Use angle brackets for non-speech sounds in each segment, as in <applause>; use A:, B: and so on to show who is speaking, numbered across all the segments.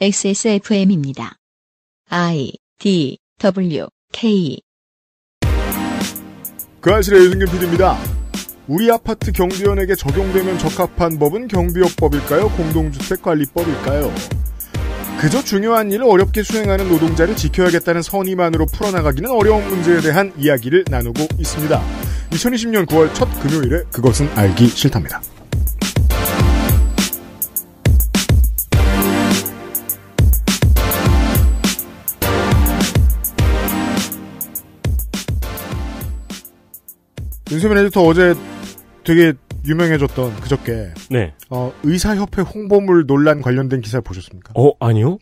A: XSFM입니다. I D W K 그아실의 유승균 PD입니다. 우리 아파트 경비원에게 적용되면 적합한 법은 경비업법일까요? 공동주택관리법일까요? 그저 중요한 일을 어렵게 수행하는 노동자를 지켜야겠다는 선의만으로 풀어나가기는 어려운 문제에 대한 이야기를 나누고 있습니다. 2020년 9월 첫 금요일에 그것은 알기 싫답니다. 윤세민 에디터 어제 되게 유명해졌던 그저께 네. 어, 의사협회 홍보물 논란 관련된 기사 보셨습니까? 어 아니요.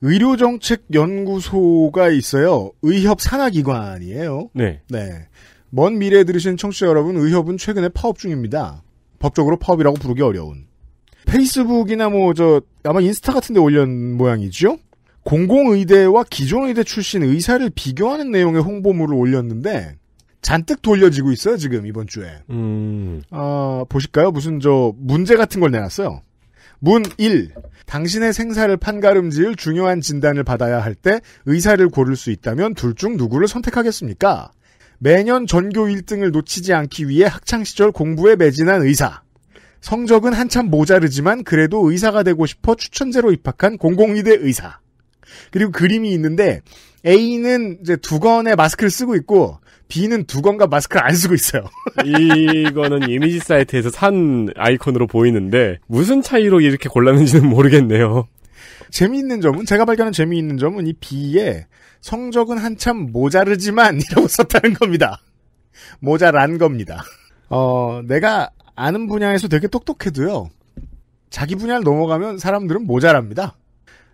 A: 의료정책연구소가 있어요. 의협 산하기관이에요. 네. 네. 먼 미래에 들으신 청취자 여러분, 의협은 최근에 파업 중입니다. 법적으로 파업이라고 부르기 어려운. 페이스북이나 뭐, 저, 아마 인스타 같은 데 올린 모양이죠? 공공의대와 기존의대 출신 의사를 비교하는 내용의 홍보물을 올렸는데, 잔뜩 돌려지고 있어요 지금 이번 주에. 음. 어, 보실까요? 무슨 저 문제 같은 걸 내놨어요. 문 1. 당신의 생사를 판가름 지을 중요한 진단을 받아야 할 때 의사를 고를 수 있다면 둘 중 누구를 선택하겠습니까? 매년 전교 1등을 놓치지 않기 위해 학창시절 공부에 매진한 의사. 성적은 한참 모자르지만 그래도 의사가 되고 싶어 추천제로 입학한 공공의대 의사. 그리고 그림이 있는데 A는 이제 두 건의 마스크를 쓰고 있고 B는 두건과 마스크를 안 쓰고 있어요.
B: <laughs> 이거는 이미지 사이트에서 산 아이콘으로 보이는데 무슨 차이로 이렇게
A: 골랐는지는 모르겠네요. 재미있는 점은 제가 발견한 재미있는 점은 이
B: B에
A: 성적은 한참 모자르지만이라고 썼다는 겁니다. 모자란 겁니다. 어, 내가 아는 분야에서 되게 똑똑해도요. 자기 분야를 넘어가면 사람들은 모자랍니다.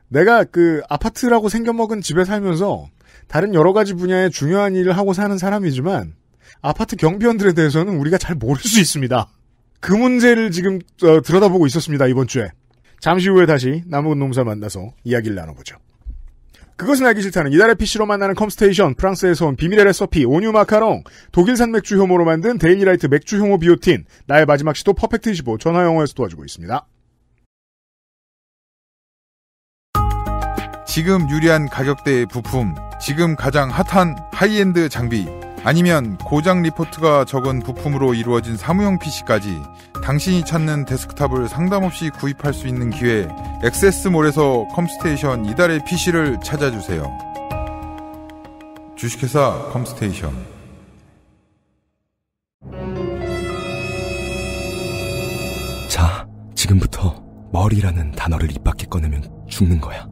A: 내가 그 아파트라고 생겨먹은 집에 살면서 다른 여러 가지 분야에 중요한 일을 하고 사는 사람이지만 아파트 경비원들에 대해서는 우리가 잘 모를 수 있습니다. 그 문제를 지금 어, 들여다보고 있었습니다. 이번 주에. 잠시 후에 다시 남은 농사 만나서 이야기를 나눠보죠. 그것은 알기 싫다는 이달의 PC로 만나는 컴스테이션, 프랑스에서 온 비밀의 레서피, 오뉴 마카롱, 독일산 맥주 효모로 만든 데일리라이트 맥주 효모 비오틴, 나의 마지막 시도 퍼펙트25 전화영어에서 도와주고 있습니다. 지금 유리한 가격대의 부품 지금 가장 핫한 하이엔드 장비 아니면 고장 리포트가 적은 부품으로 이루어진 사무용 PC까지 당신이 찾는 데스크탑을 상담 없이 구입할 수 있는 기회 액세스몰에서 컴스테이션 이달의 PC를 찾아주세요. 주식회사 컴스테이션 자, 지금부터 머리라는 단어를 입 밖에 꺼내면 죽는 거야.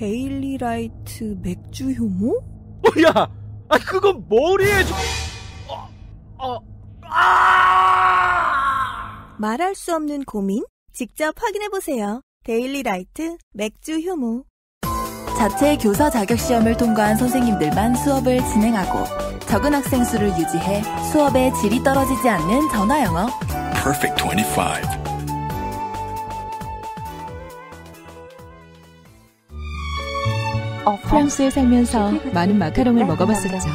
A: 데일리 라이트
B: 맥주 효모? 뭐야? 어, 아 그건 머리에 저...
A: 어, 어, 아! 말할 수 없는 고민? 직접 확인해 보세요. 데일리 라이트 맥주 효모. 자체 교사 자격 시험을 통과한 선생님들만 수업을 진행하고 적은 학생 수를 유지해 수업의 질이 떨어지지 않는 전화 영어. Perfect 25. 어, 프랑스에 살면서 많은 마카롱을 먹어봤었죠.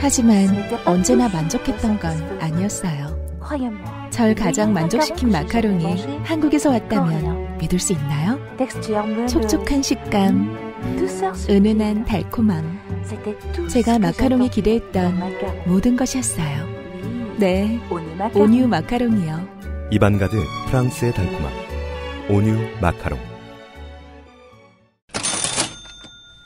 A: 하지만 언제나 만족했던 건 아니었어요. 절 가장 만족시킨 마카롱이 한국에서 왔다면 믿을 수 있나요? 촉촉한 식감, 은은한 달콤함. 제가 마카롱이 기대했던 모든 것이었어요. 네, 오뉴 마카롱이요.
B: 이반 가득 프랑스의 달콤함. 오뉴 마카롱.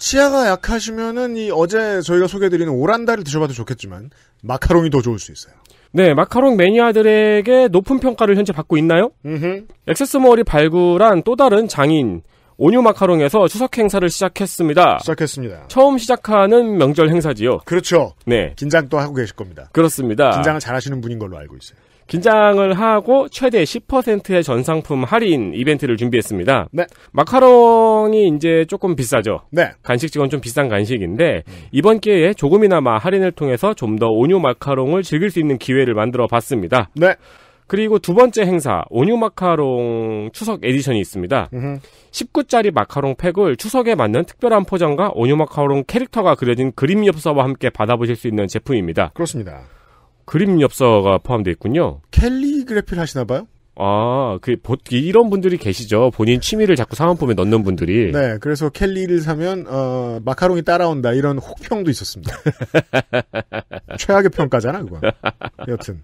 A: 치아가 약하시면은 이 어제 저희가 소개드리는 해 오란다를 드셔봐도 좋겠지만 마카롱이 더 좋을 수
B: 있어요. 네, 마카롱 매니아들에게 높은 평가를 현재 받고 있나요? 음흠. 액세스몰이 발굴한 또 다른 장인 오뉴 마카롱에서 추석 행사를 시작했습니다. 시작했습니다. 처음 시작하는 명절 행사지요. 그렇죠. 네. 긴장 또 하고 계실 겁니다. 그렇습니다. 긴장을 잘하시는 분인 걸로 알고 있어요. 긴장을 하고 최대 10%의 전상품 할인 이벤트를 준비했습니다. 네. 마카롱이 이제 조금 비싸죠. 네. 간식집은 좀 비싼 간식인데 이번 기회에 조금이나마 할인을 통해서 좀 더 온유 마카롱을 즐길 수 있는 기회를 만들어 봤습니다. 네. 그리고 두 번째 행사 온유 마카롱 추석 에디션이 있습니다. 으흠. 19짜리 마카롱 팩을 추석에 맞는 특별한 포장과 온유 마카롱 캐릭터가 그려진 그림 엽서와 함께 받아보실 수 있는 제품입니다. 그렇습니다. 그림 엽서가 포함되어 있군요.
A: 캘리그래피를 하시나 봐요?
B: 아, 그, 보, 이런 분들이 계시죠. 본인 취미를 자꾸 상은품에 넣는 분들이.
A: 네, 그래서 캘리를 사면, 어,
B: 마카롱이 따라온다. 이런 혹평도 있었습니다. <laughs> 최악의 평가잖아, 그건. 여튼.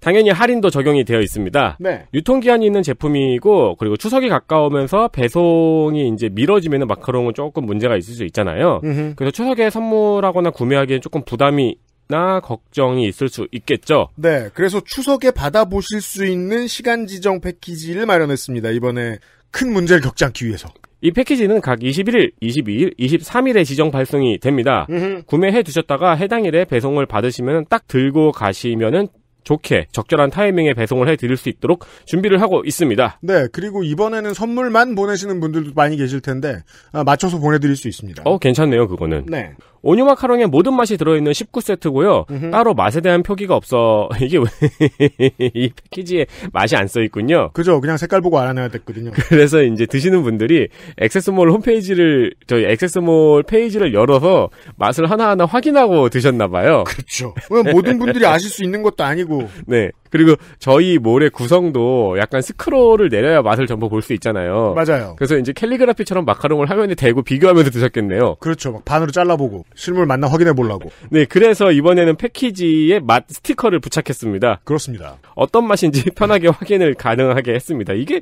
B: 당연히 할인도 적용이 되어 있습니다. 네. 유통기한이 있는 제품이고, 그리고 추석이 가까우면서 배송이 이제 미뤄지면 마카롱은 조금 문제가 있을 수 있잖아요. 음흠. 그래서 추석에 선물하거나 구매하기엔 조금 부담이 나 걱정이 있을 수 있겠죠.
A: 네, 그래서 추석에 받아보실 수 있는 시간 지정 패키지를
B: 마련했습니다. 이번에 큰 문제를 겪지 않기 위해서. 이 패키지는 각 21일, 22일, 23일에 지정 발송이 됩니다. 구매해 두셨다가 해당 일에 배송을 받으시면 딱 들고 가시면은 좋게 적절한 타이밍에 배송을 해 드릴 수 있도록 준비를 하고 있습니다.
A: 네, 그리고 이번에는 선물만 보내시는 분들도 많이 계실 텐데 아, 맞춰서 보내드릴 수
B: 있습니다. 어, 괜찮네요, 그거는. 네. 오뉴 마카롱의 모든 맛이 들어있는 19세트고요. 음흠. 따로 맛에 대한 표기가 없어. <laughs> 이게 왜, 이 패키지에 맛이 안 써있군요. 그죠. 그냥 색깔
A: 보고 알아내야 됐거든요. <laughs>
B: 그래서 이제 드시는 분들이 액세스몰 홈페이지를, 저희 액세스몰 페이지를 열어서 맛을 하나하나 확인하고 드셨나봐요. 그렇죠. 모든 분들이 아실 수
A: 있는 것도 아니고. <laughs>
B: 네. 그리고 저희 몰의 구성도 약간 스크롤을 내려야 맛을 전부 볼 수 있잖아요. 맞아요. 그래서 이제 캘리그라피처럼 마카롱을 화면에 대고 비교하면서 드셨겠네요. 그렇죠. 막 반으로 잘라보고 실물 만나 확인해 보려고. 네, 그래서 이번에는 패키지에 맛 스티커를 부착했습니다. 그렇습니다. 어떤 맛인지 <laughs> 편하게 확인을 가능하게 했습니다. 이게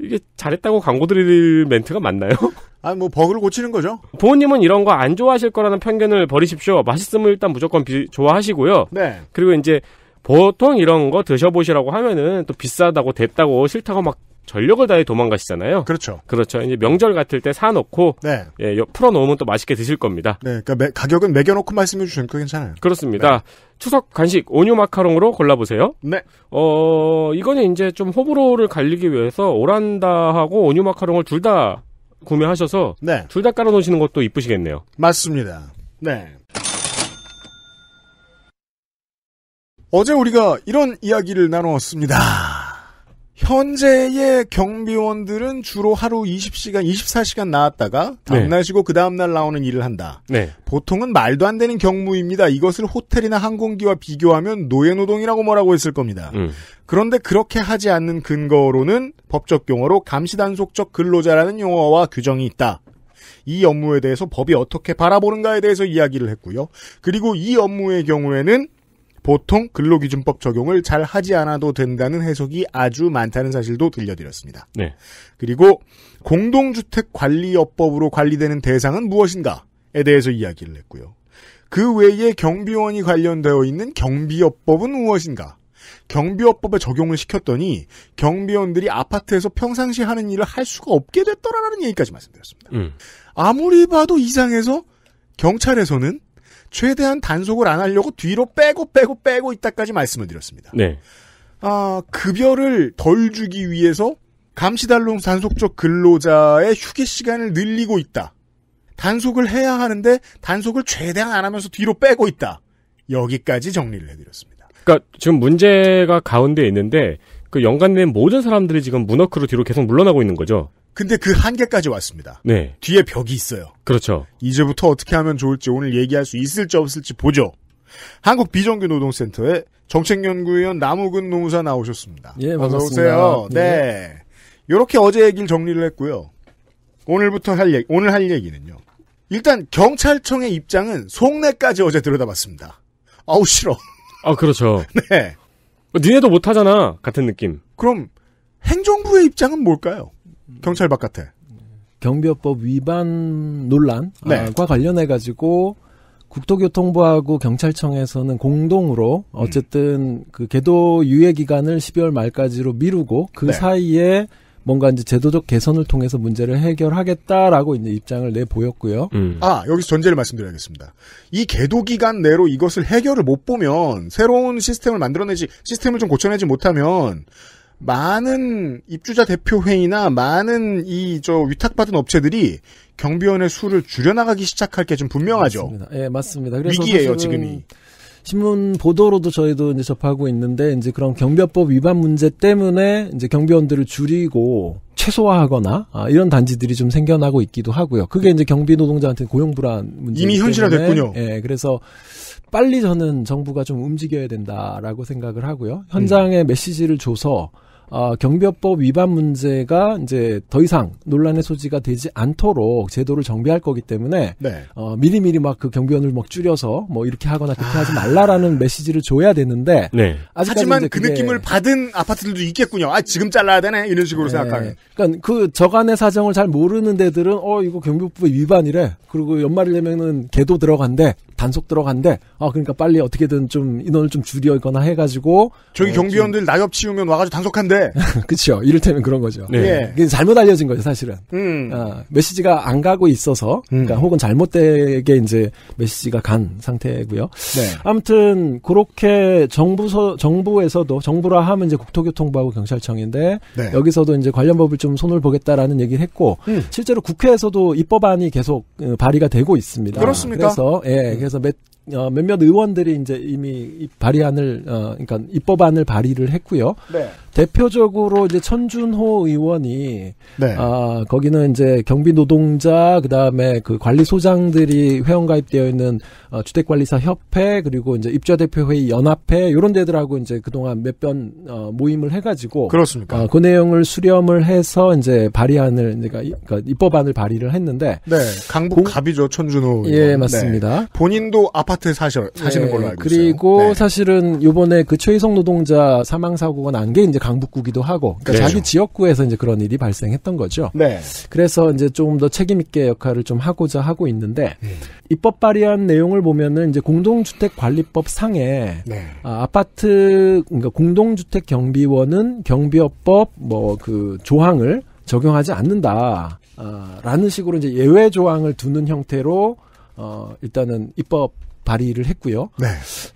B: 이게 잘했다고 광고 드릴 멘트가 맞나요? <laughs> 아뭐 버그를 고치는 거죠. 부모님은 이런 거 안 좋아하실 거라는 편견을 버리십시오. 맛있음을 일단 무조건 비, 좋아하시고요. 네. 그리고 이제 보통 이런 거 드셔보시라고 하면은 또 비싸다고 됐다고 싫다고 막 전력을 다해 도망가시잖아요. 그렇죠. 그렇죠. 이제 명절 같을 때 사놓고 네. 예, 풀어놓으면 또 맛있게 드실 겁니다. 네, 그러니까
A: 매, 가격은 매겨놓고 말씀해 주시면 괜찮아요.
B: 그렇습니다. 네. 추석 간식 오뉴 마카롱으로 골라보세요. 네. 어 이거는 이제 좀 호불호를 갈리기 위해서 오란다하고 오뉴 마카롱을 둘 다 구매하셔서 네. 둘 다 깔아놓으시는 것도 이쁘시겠네요. 맞습니다.
A: 네. 어제 우리가 이런 이야기를 나누었습니다. 현재의 경비원들은 주로 하루 20시간, 24시간 나왔다가 다음날 네. 쉬고 그 다음날 나오는 일을 한다. 네. 보통은 말도 안 되는 경무입니다. 이것을 호텔이나 항공기와 비교하면 노예노동이라고 뭐라고 했을 겁니다. 음. 그런데 그렇게 하지 않는 근거로는 법적 용어로 감시단속적 근로자라는 용어와 규정이 있다. 이 업무에 대해서 법이 어떻게 바라보는가에 대해서 이야기를 했고요. 그리고 이 업무의 경우에는 보통 근로기준법 적용을 잘 하지 않아도 된다는 해석이 아주 많다는 사실도 들려드렸습니다. 네. 그리고 공동주택 관리업법으로 관리되는 대상은 무엇인가에 대해서 이야기를 했고요. 그 외에 경비원이 관련되어 있는 경비업법은 무엇인가? 경비업법에 적용을 시켰더니 경비원들이 아파트에서 평상시 하는 일을 할 수가 없게 됐더라라는 얘기까지 말씀드렸습니다. 음. 아무리 봐도 이상해서 경찰에서는 최대한 단속을 안 하려고 뒤로 빼고 빼고 빼고 있다까지 말씀을 드렸습니다. 네. 아, 급여를 덜 주기 위해서 감시달롱 단속적 근로자의 휴게 시간을 늘리고 있다. 단속을 해야 하는데 단속을 최대한 안 하면서 뒤로 빼고 있다. 여기까지 정리를 해드렸습니다.
B: 그러니까 지금 문제가 가운데 있는데 그 연관된 모든 사람들이 지금 문어크로 뒤로 계속 물러나고 있는 거죠.
A: 근데 그 한계까지 왔습니다. 네. 뒤에 벽이 있어요. 그렇죠. 이제부터 어떻게 하면 좋을지 오늘 얘기할 수 있을지 없을지 보죠. 한국 비정규 노동센터의 정책연구위원 남욱은 노무사 나오셨습니다. 예, 반갑습니다. 네. 예. 요렇게 어제 얘기를 정리를 했고요. 오늘부터 할 얘기, 오늘 할 얘기는요. 일단 경찰청의 입장은 속내까지 어제 들여다봤습니다. 아우 싫어.
B: 아 그렇죠. <laughs> 네. 니네도 못하잖아 같은 느낌.
A: 그럼 행정부의 입장은 뭘까요? 경찰 바깥에. 경비업법 위반 논란과
C: 네. 관련해 가지고 국토교통부하고 경찰청에서는 공동으로 음. 어쨌든 음. 그 개도 유예 기간을 12월 말까지로 미루고 그 네. 사이에 뭔가 이제 제도적 개선을 통해서 문제를 해결하겠다라고 이제 입장을 내 보였고요.
A: 음. 아 여기서 전제를 말씀드려야겠습니다. 이 개도 기간 내로 이것을 해결을 못 보면 새로운 시스템을 만들어내지 시스템을 좀 고쳐내지 못하면 많은 입주자 대표회의나 많은 이 저 위탁받은 업체들이 경비원의 수를 줄여나가기 시작할 게 좀 분명하죠. 맞습니다.
C: 예, 맞습니다. 그래서 위기예요 지금이.
A: 신문 보도로도
C: 저희도 이제 접하고 있는데 이제 그런 경비법 위반 문제 때문에 이제 경비원들을 줄이고 최소화하거나 아, 이런 단지들이 좀 생겨나고 있기도 하고요. 그게 이제 경비 노동자한테 고용 불안 문제 이미 현실화됐군요. 예, 그래서 빨리 저는 정부가 좀 움직여야 된다라고 생각을 하고요. 현장에 음. 메시지를 줘서 어, 경비법 위반 문제가 이제 더 이상 논란의 소지가 되지 않도록 제도를 정비할 거기 때문에 네. 어, 미리미리 막 그 경비원을 막 줄여서 뭐 이렇게 하거나 그렇게 아... 하지 말라라는 메시지를 줘야 되는데 네. 하지만 그 느낌을
A: 받은 아파트들도 있겠군요. 아 지금 잘라야 되네 이런 식으로 네. 생각하는.
C: 그러니까 그 저간의 사정을 잘 모르는 데들은 어 이거 경비법 위반이래. 그리고 연말이되면은 개도 들어간대. 단속 들어간데 아 그러니까 빨리 어떻게든 좀 인원을 좀 줄이거나 해가지고 저기 어, 경비원들 좀...
A: 낙엽 치우면 와가지고 단속한대.
C: <laughs> 그렇죠. 이를테면 그런 거죠. 네. 예. 예. 이 잘못 알려진 거죠 사실은.
A: 음. 아,
C: 메시지가 안 가고 있어서 그러니까 음. 그러니까 혹은 잘못되게 이제 메시지가 간 상태고요. 네. 아무튼 그렇게 정부서 정부에서도 정부라 하면 이제 국토교통부하고 경찰청인데 네. 여기서도 이제 관련 법을 좀 손을 보겠다라는 얘기를 했고 음. 실제로 국회에서도 입법안이 계속 어, 발의가 되고 있습니다. 그렇습니까? 그래서 예. here's a bit 어, 몇몇 의원들이 이제 이미 발의안을 어, 그러니까 입법안을 발의를 했고요. 네. 대표적으로 이제 천준호 의원이 네. 아 거기는 이제 경비 노동자 그다음에 그 관리 소장들이 회원 가입되어 있는 어, 주택관리사 협회 그리고 이제 입주자 대표회의 연합회 이런 데들하고 이제 그동안 몇번 어, 모임을 해가지고 그렇습니까? 어, 그 내용을 수렴을 해서 이제 발의안을 그러니까, 그러니까 입법안을 발의를 했는데 네 강북 갑이죠
A: 천준호 예, 의원. 예 맞습니다. 네. 본인도 아파 아파트에 사셔, 사시는 네, 걸로 알고 있어요.
C: 그리고 네. 사실은 요번에 그 최희성 노동자 사망 사고가 난게 이제 강북구기도 하고 그러니까 그렇죠. 자기 지역구에서 이제 그런 일이 발생했던 거죠. 네. 그래서 이제 조금 더 책임 있게 역할을 좀 하고자 하고 있는데 음. 입법 발의한 내용을 보면은 이제 공동주택관리법 상에 네. 아, 파트 그러니까 공동주택 경비원은 경비업법 뭐 그 조항을 적용하지 않는다. 어, 라는 식으로 이제 예외 조항을 두는 형태로 어 일단은 입법 발의를 했고요. 네.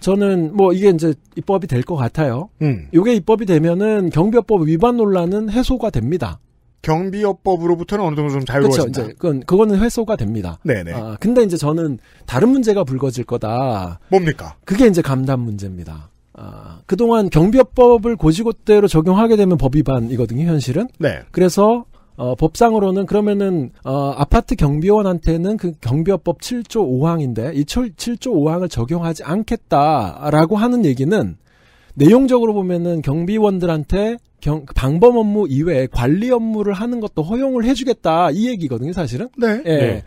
C: 저는 뭐 이게 이제 입법이 될 것 같아요. 음. 이게 입법이 되면은 경비업법 위반 논란은 해소가 됩니다. 경비업법으로부터는 어느 정도 좀 자유로워진다. 그렇죠. 그건 그거는 해소가 됩니다. 네네. 아, 근데 이제 저는 다른 문제가 불거질 거다. 뭡니까? 그게 이제 감단 문제입니다. 아, 그동안 경비업법을 고지고대로 적용하게 되면 법 위반이거든요, 현실은. 네. 그래서 어, 법상으로는 그러면은 어, 아파트 경비원한테는 그 경비업법 7조 5항인데 이 7조 5항을 적용하지 않겠다라고 하는 얘기는 내용적으로 보면은 경비원들한테 경, 방범 업무 이외에 관리 업무를 하는 것도 허용을 해주겠다 이 얘기거든요 사실은. 네. 예. 네.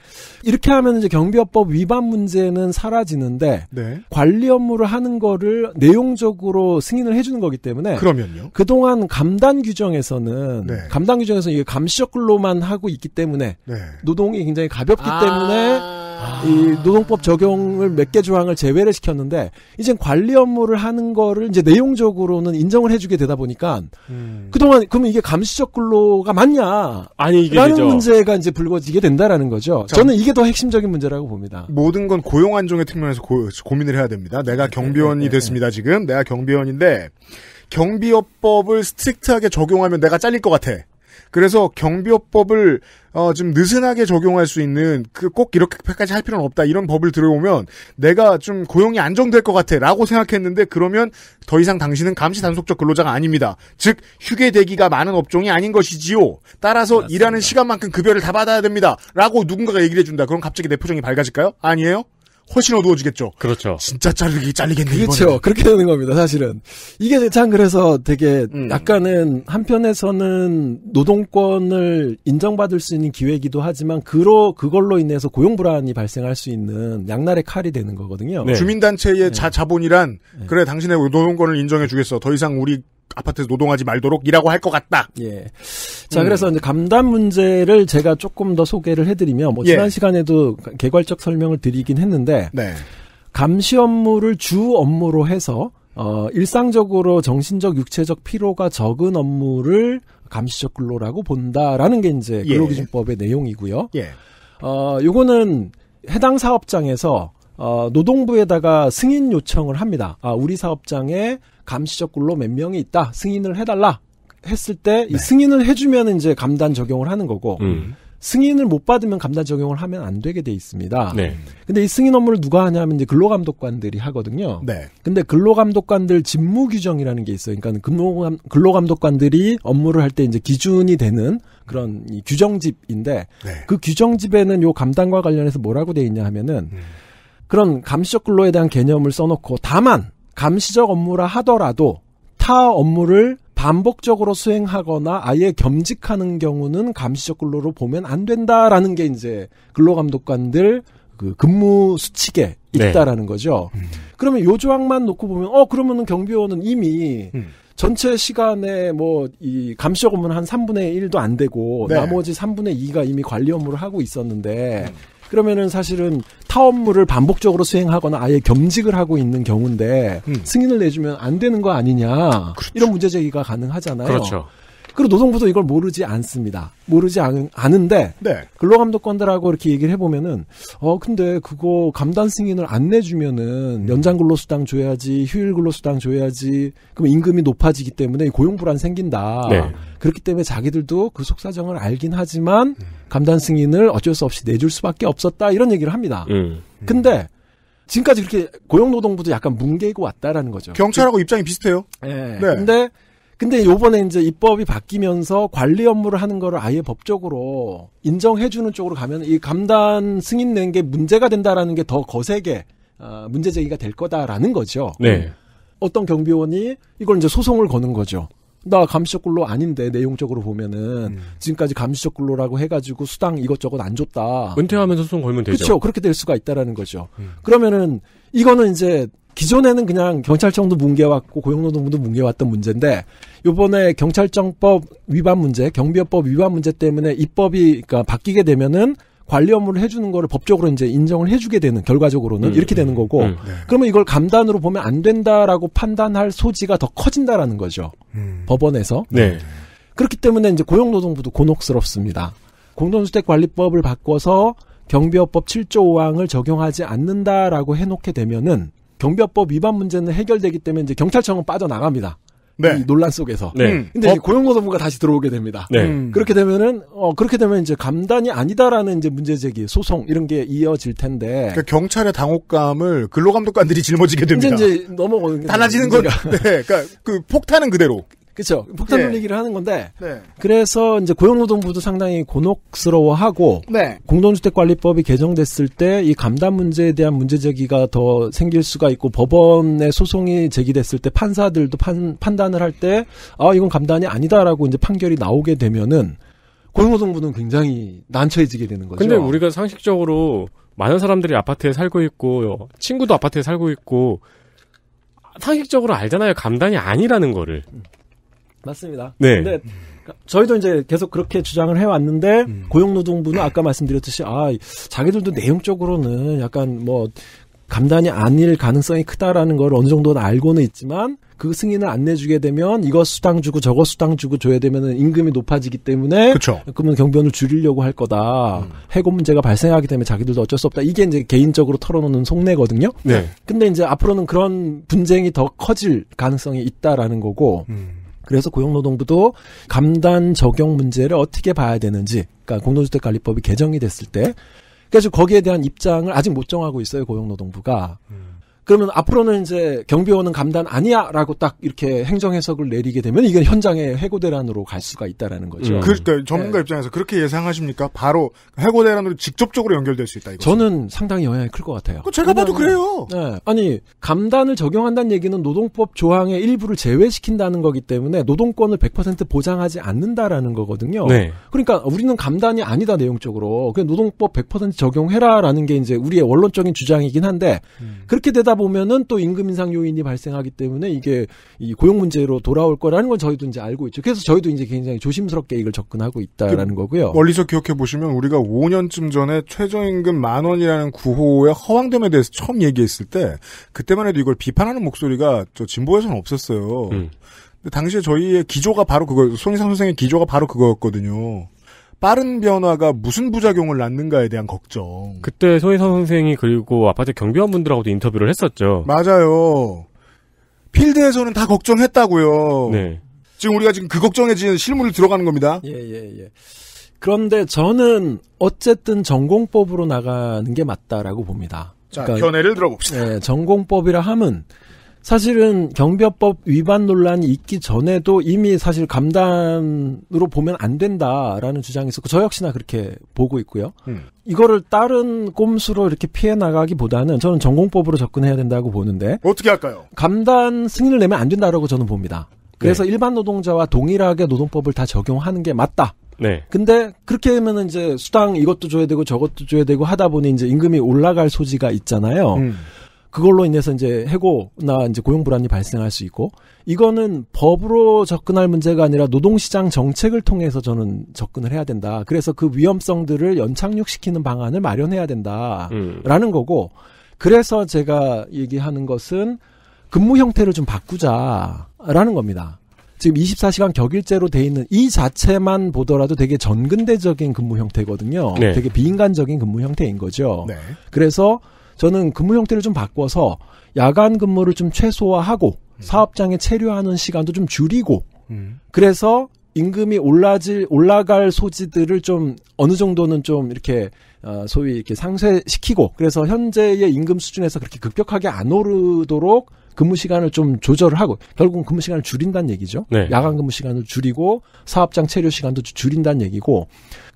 C: 이렇게 하면 이제 경비업법 위반 문제는 사라지는데 네. 관리 업무를 하는 거를 내용적으로 승인을 해주는 거기 때문에. 그러면요. 그동안 감단 규정에서는 네. 감단 규정에서 이게 감시적 근로만 하고 있기 때문에 네. 노동이 굉장히 가볍기 아~ 때문에. 이 아. 노동법 적용을 몇 개 조항을 제외를 시켰는데 이젠 관리 업무를 하는 거를 이제 내용적으로는 인정을 해주게 되다 보니까 음. 그동안 그러면 이게 감시적 근로가 맞냐? 아니 이게 라는 문제가 이제 불거지게 된다라는 거죠. 저는
A: 이게 더 핵심적인 문제라고 봅니다. 모든 건 고용 안정의 측면에서 고, 민을 해야 됩니다. 내가 네, 경비원이 네, 네, 네. 됐습니다. 지금 내가 경비원인데 경비업법을 스트릭트하게 적용하면 내가 잘릴 것 같아. 그래서 경비업법을 어, 좀 느슨하게 적용할 수 있는 그 꼭 이렇게까지 할 필요는 없다 이런 법을 들어오면 내가 좀 고용이 안정될 것 같아라고 생각했는데 그러면 더 이상 당신은 감시 단속적 근로자가 아닙니다. 즉 휴게 대기가 많은 업종이 아닌 것이지요. 따라서 맞습니다. 일하는 시간만큼 급여를 다 받아야 됩니다라고 누군가가 얘기를 해준다. 그럼 갑자기 내 표정이 밝아질까요? 아니에요. 훨씬 어두워지겠죠. 그렇죠. 진짜 자르기 잘리겠네. 그렇죠. 이번에. 그렇게 되는
C: 겁니다. 사실은 이게 참 그래서 되게 음. 약간은 한편에서는 노동권을 인정받을 수 있는 기회이기도 하지만 그로 그걸로 인해서 고용 불안이
A: 발생할 수 있는 양날의 칼이 되는 거거든요. 네. 주민단체의 네. 자 자본이란 네. 그래 당신의 노동권을 인정해 주겠어. 더 이상 우리 아파트에서 노동하지 말도록이라고 할 것 같다. 예. 자, 음. 그래서
C: 이제 감단 문제를 제가 조금 더 소개를 해드리면, 뭐, 예. 지난 예. 시간에도 개괄적 설명을 드리긴 했는데, 네. 감시 업무를 주 업무로 해서, 어, 일상적으로 정신적, 육체적 피로가 적은 업무를 감시적 근로라고 본다라는 게 이제 예. 근로기준법의 예. 내용이고요. 예. 어, 요거는 해당 사업장에서 어, 노동부에다가 승인 요청을 합니다. 아, 우리 사업장에 감시적 근로 몇 명이 있다 승인을 해달라 했을 때 네. 승인을 해주면 이제 감단 적용을 하는 거고 음. 승인을 못 받으면 감단 적용을 하면 안 되게 돼 있습니다. 네. 근데 이 승인 업무를 누가 하냐면 이제 근로감독관들이 하거든요. 네. 근데 근로감독관들 직무 규정이라는 게 있어요. 그러니까 근로감, 근로감독관들이 업무를 할 때 이제 기준이 되는 그런 이 규정집인데 네. 그 규정집에는 요 감단과 관련해서 뭐라고 돼 있냐 하면은 음. 그런 감시적 근로에 대한 개념을 써놓고 다만 감시적 업무라 하더라도 타 업무를 반복적으로 수행하거나 아예 겸직하는 경우는 감시적 근로로 보면 안 된다라는 게 이제 근로감독관들 그 근무 수칙에 네. 있다라는 네. 거죠. 음. 그러면 요 조항만 놓고 보면 어 그러면은 경비원은 이미 음. 전체 시간에 뭐이 감시적 업무는 한 3분의 1도 안 되고 네. 나머지 3분의 2가 이미 관리 업무를 하고 있었는데 음. 그러면은 사실은 타 업무를 반복적으로 수행하거나 아예 겸직을 하고 있는 경우인데 음. 승인을 내주면 안 되는 거 아니냐 그렇죠. 이런 문제 제기가 가능하잖아요. 그렇죠. 그리고 노동부도 이걸 모르지 않습니다. 모르지 않, 은데 네. 근로감독관들하고 이렇게 얘기를 해보면은 어 근데 그거 감단 승인을 안 내주면은 음. 연장 근로수당 줘야지 휴일 근로수당 줘야지 그럼 임금이 높아지기 때문에 고용 불안 생긴다. 네. 그렇기 때문에 자기들도 그 속사정을 알긴 하지만 감단 승인을 어쩔 수 없이 내줄 수밖에 없었다 이런 얘기를 합니다. 음. 근데 지금까지 그렇게 고용노동부도 약간 뭉개고 왔다라는 거죠. 경찰하고 그, 입장이 비슷해요. 예. 네. 근데 근데 요번에 이제 입법이 바뀌면서 관리 업무를 하는 거를 아예 법적으로 인정해주는 쪽으로 가면 이 감단 승인 낸 게 문제가 된다라는 게 더 거세게 어, 문제 제기가 될 거다라는 거죠. 네. 어떤 경비원이 이걸 이제 소송을 거는 거죠. 나 감시적 근로 아닌데 내용적으로 보면은 음. 지금까지 감시적 근로라고 해가지고 수당 이것저것 안 줬다.
B: 은퇴하면서 소송 걸면 되죠. 그렇죠.
C: 그렇게 될 수가 있다라는 거죠. 음. 그러면은 이거는 이제 기존에는 그냥 경찰청도 뭉개왔고 고용노동부도 뭉개왔던 문제인데 요번에 경찰청법 위반 문제, 경비업법 위반 문제 때문에 입법이 그러니까 바뀌게 되면은 관리 업무를 해주는 거를 법적으로 이제 인정을 해주게 되는 결과적으로는 음, 이렇게 되는 거고 음, 네. 그러면 이걸 감단으로 보면 안 된다라고 판단할 소지가 더 커진다라는 거죠 음. 법원에서 네. 그렇기 때문에 이제 고용노동부도 곤혹스럽습니다 공동주택관리법을 바꿔서 경비업법 7조 5항을 적용하지 않는다라고 해놓게 되면은 경비법 위반 문제는 해결되기 때문에 이제 경찰청은 빠져나갑니다. 네. 논란 속에서. 네. 음. 근데 어. 고용노동부가 다시 들어오게 됩니다. 네. 음. 그렇게 되면은 어 그렇게 되면 이제 감단이 아니다라는 이제 문제 제기, 소송 이런 게 이어질
A: 텐데. 그러니까 경찰의 당혹감을 근로감독관들이 <laughs> 짊어지게 됩니다. 이제, 이제
C: 넘어가는 달라지는 건. 네.
A: 그러니까 그 폭탄은 그대로.
C: 그렇죠. 폭탄 네. 돌리기를 하는 건데 네. 그래서 이제 고용노동부도 상당히 곤혹스러워하고 네. 공동주택관리법이 개정됐을 때 이감당 문제에 대한 문제 제기가 더 생길 수가 있고 법원의 소송이 제기됐을 때 판사들도 판, 판단을 할 때 아 이건 감당이 아니다라고 이제 판결이 나오게 되면은 고용노동부는 굉장히 난처해지게 되는
B: 거죠. 근데 우리가 상식적으로 많은 사람들이 아파트에 살고 있고 친구도 아파트에 살고 있고 상식적으로 알잖아요. 감당이 아니라는 거를.
C: 맞습니다. 네. 근데 저희도 이제 계속 그렇게 주장을 해왔는데 음. 고용노동부는 아까 말씀드렸듯이 아 자기들도 내용적으로는 약간 뭐감당이 아닐 가능성이 크다라는 걸 어느 정도는 알고는 있지만 그 승인을 안 내주게 되면 이거 수당 주고 저거 수당 주고 줘야 되면은 임금이 높아지기 때문에 그쵸. 그러면 경비원을 줄이려고 할 거다 음. 해고 문제가 발생하기 때문에 자기들도 어쩔 수 없다 이게 이제 개인적으로 털어놓는 속내거든요 네. 근데 이제 앞으로는 그런 분쟁이 더 커질 가능성이 있다라는 거고 음. 그래서 고용노동부도 감단 적용 문제를 어떻게 봐야 되는지, 그러니까 공동주택관리법이 개정이 됐을 때, 그래서 거기에 대한 입장을 아직 못 정하고 있어요 고용노동부가. 음. 그러면 앞으로는 이제 경비원은 감단 아니야라고 딱 이렇게 행정 해석을 내리게 되면 이게 현장에 해고 대란으로 갈 수가 있다라는 거죠. 음. 그러니까 전문가 네. 입장에서 그렇게 예상하십니까? 바로 해고 대란으로 직접적으로 연결될 수 있다. 이거 저는 상당히 영향이 클 것 같아요. 제가 봐도 그래요. 네. 아니 감단을 적용한다는 얘기는 노동법 조항의 일부를 제외시킨다는 거기 때문에 노동권을 100% 보장하지 않는다라는 거거든요. 네. 그러니까 우리는 감단이 아니다 내용적으로 그냥 노동법 100% 적용해라라는 게 이제 우리의 원론적인 주장이긴 한데 음. 그렇게 되다 보면은 또 임금 인상 요인이 발생하기 때문에 이게 이 고용 문제로 돌아올 거라는 건 저희도 이제 알고 있죠. 그래서 저희도 이제 굉장히 조심스럽게 이걸 접근하고 있다라는 거고요.
A: 멀리서 기억해 보시면 우리가 5년쯤 전에 최저임금 만 원이라는 구호의 허황됨에 대해서 처음 얘기했을 때 그때만 해도 이걸 비판하는 목소리가 저 진보에서는 없었어요. 음. 근데 당시에 저희의 기조가 바로 그거 손희상 선생의 기조가 바로 그거였거든요. 빠른 변화가 무슨 부작용을 낳는가에 대한 걱정.
B: 그때 소혜선 선생이 그리고 아파트 경비원분들하고도 인터뷰를 했었죠.
A: 맞아요. 필드에서는 다 걱정했다고요. 네. 지금 우리가 지금 그 걱정에 지금 실물을 들어가는 겁니다. 예, 예, 예.
C: 그런데 저는 어쨌든 전공법으로 나가는 게 맞다라고 봅니다. 자, 그러니까, 견해를 들어봅시다. 예, 전공법이라 함은 사실은 경비법 업 위반 논란이 있기 전에도 이미 사실 감단으로 보면 안 된다라는 주장이 있었고 저 역시나 그렇게 보고 있고요. 음. 이거를 다른 꼼수로 이렇게 피해 나가기보다는 저는 전공법으로 접근해야 된다고 보는데 어떻게 할까요? 감단 승인을 내면 안 된다라고 저는 봅니다. 네. 그래서 네. 일반 노동자와 동일하게 노동법을 다 적용하는 게 맞다. 네. 근데 그렇게 되면은 이제 수당 이것도 줘야 되고 저것도 줘야 되고 하다 보니 이제 임금이 올라갈 소지가 있잖아요. 음. 그걸로 인해서 이제 해고나 이제 고용 불안이 발생할 수 있고 이거는 법으로 접근할 문제가 아니라 노동시장 정책을 통해서 저는 접근을 해야 된다. 그래서 그 위험성들을 연착륙시키는 방안을 마련해야 된다라는 음. 거고 그래서 제가 얘기하는 것은 근무 형태를 좀 바꾸자라는 겁니다. 지금 24시간 격일제로 돼 있는 이 자체만 보더라도 되게 전근대적인 근무 형태거든요. 네. 되게 비인간적인 근무 형태인 거죠. 네. 그래서 저는 근무 형태를 좀 바꿔서 야간 근무를 좀 최소화하고 음. 사업장에 체류하는 시간도 좀 줄이고 음. 그래서 임금이 올라질 올라갈 소지들을 좀 어느 정도는 좀 이렇게 어, 소위 이렇게 상쇄시키고 그래서 현재의 임금 수준에서 그렇게 급격하게 안 오르도록 근무 시간을 좀 조절을 하고 결국은 근무 시간을 줄인다는 얘기죠. 네. 야간 근무 시간을 줄이고 사업장 체류 시간도 줄인다는 얘기고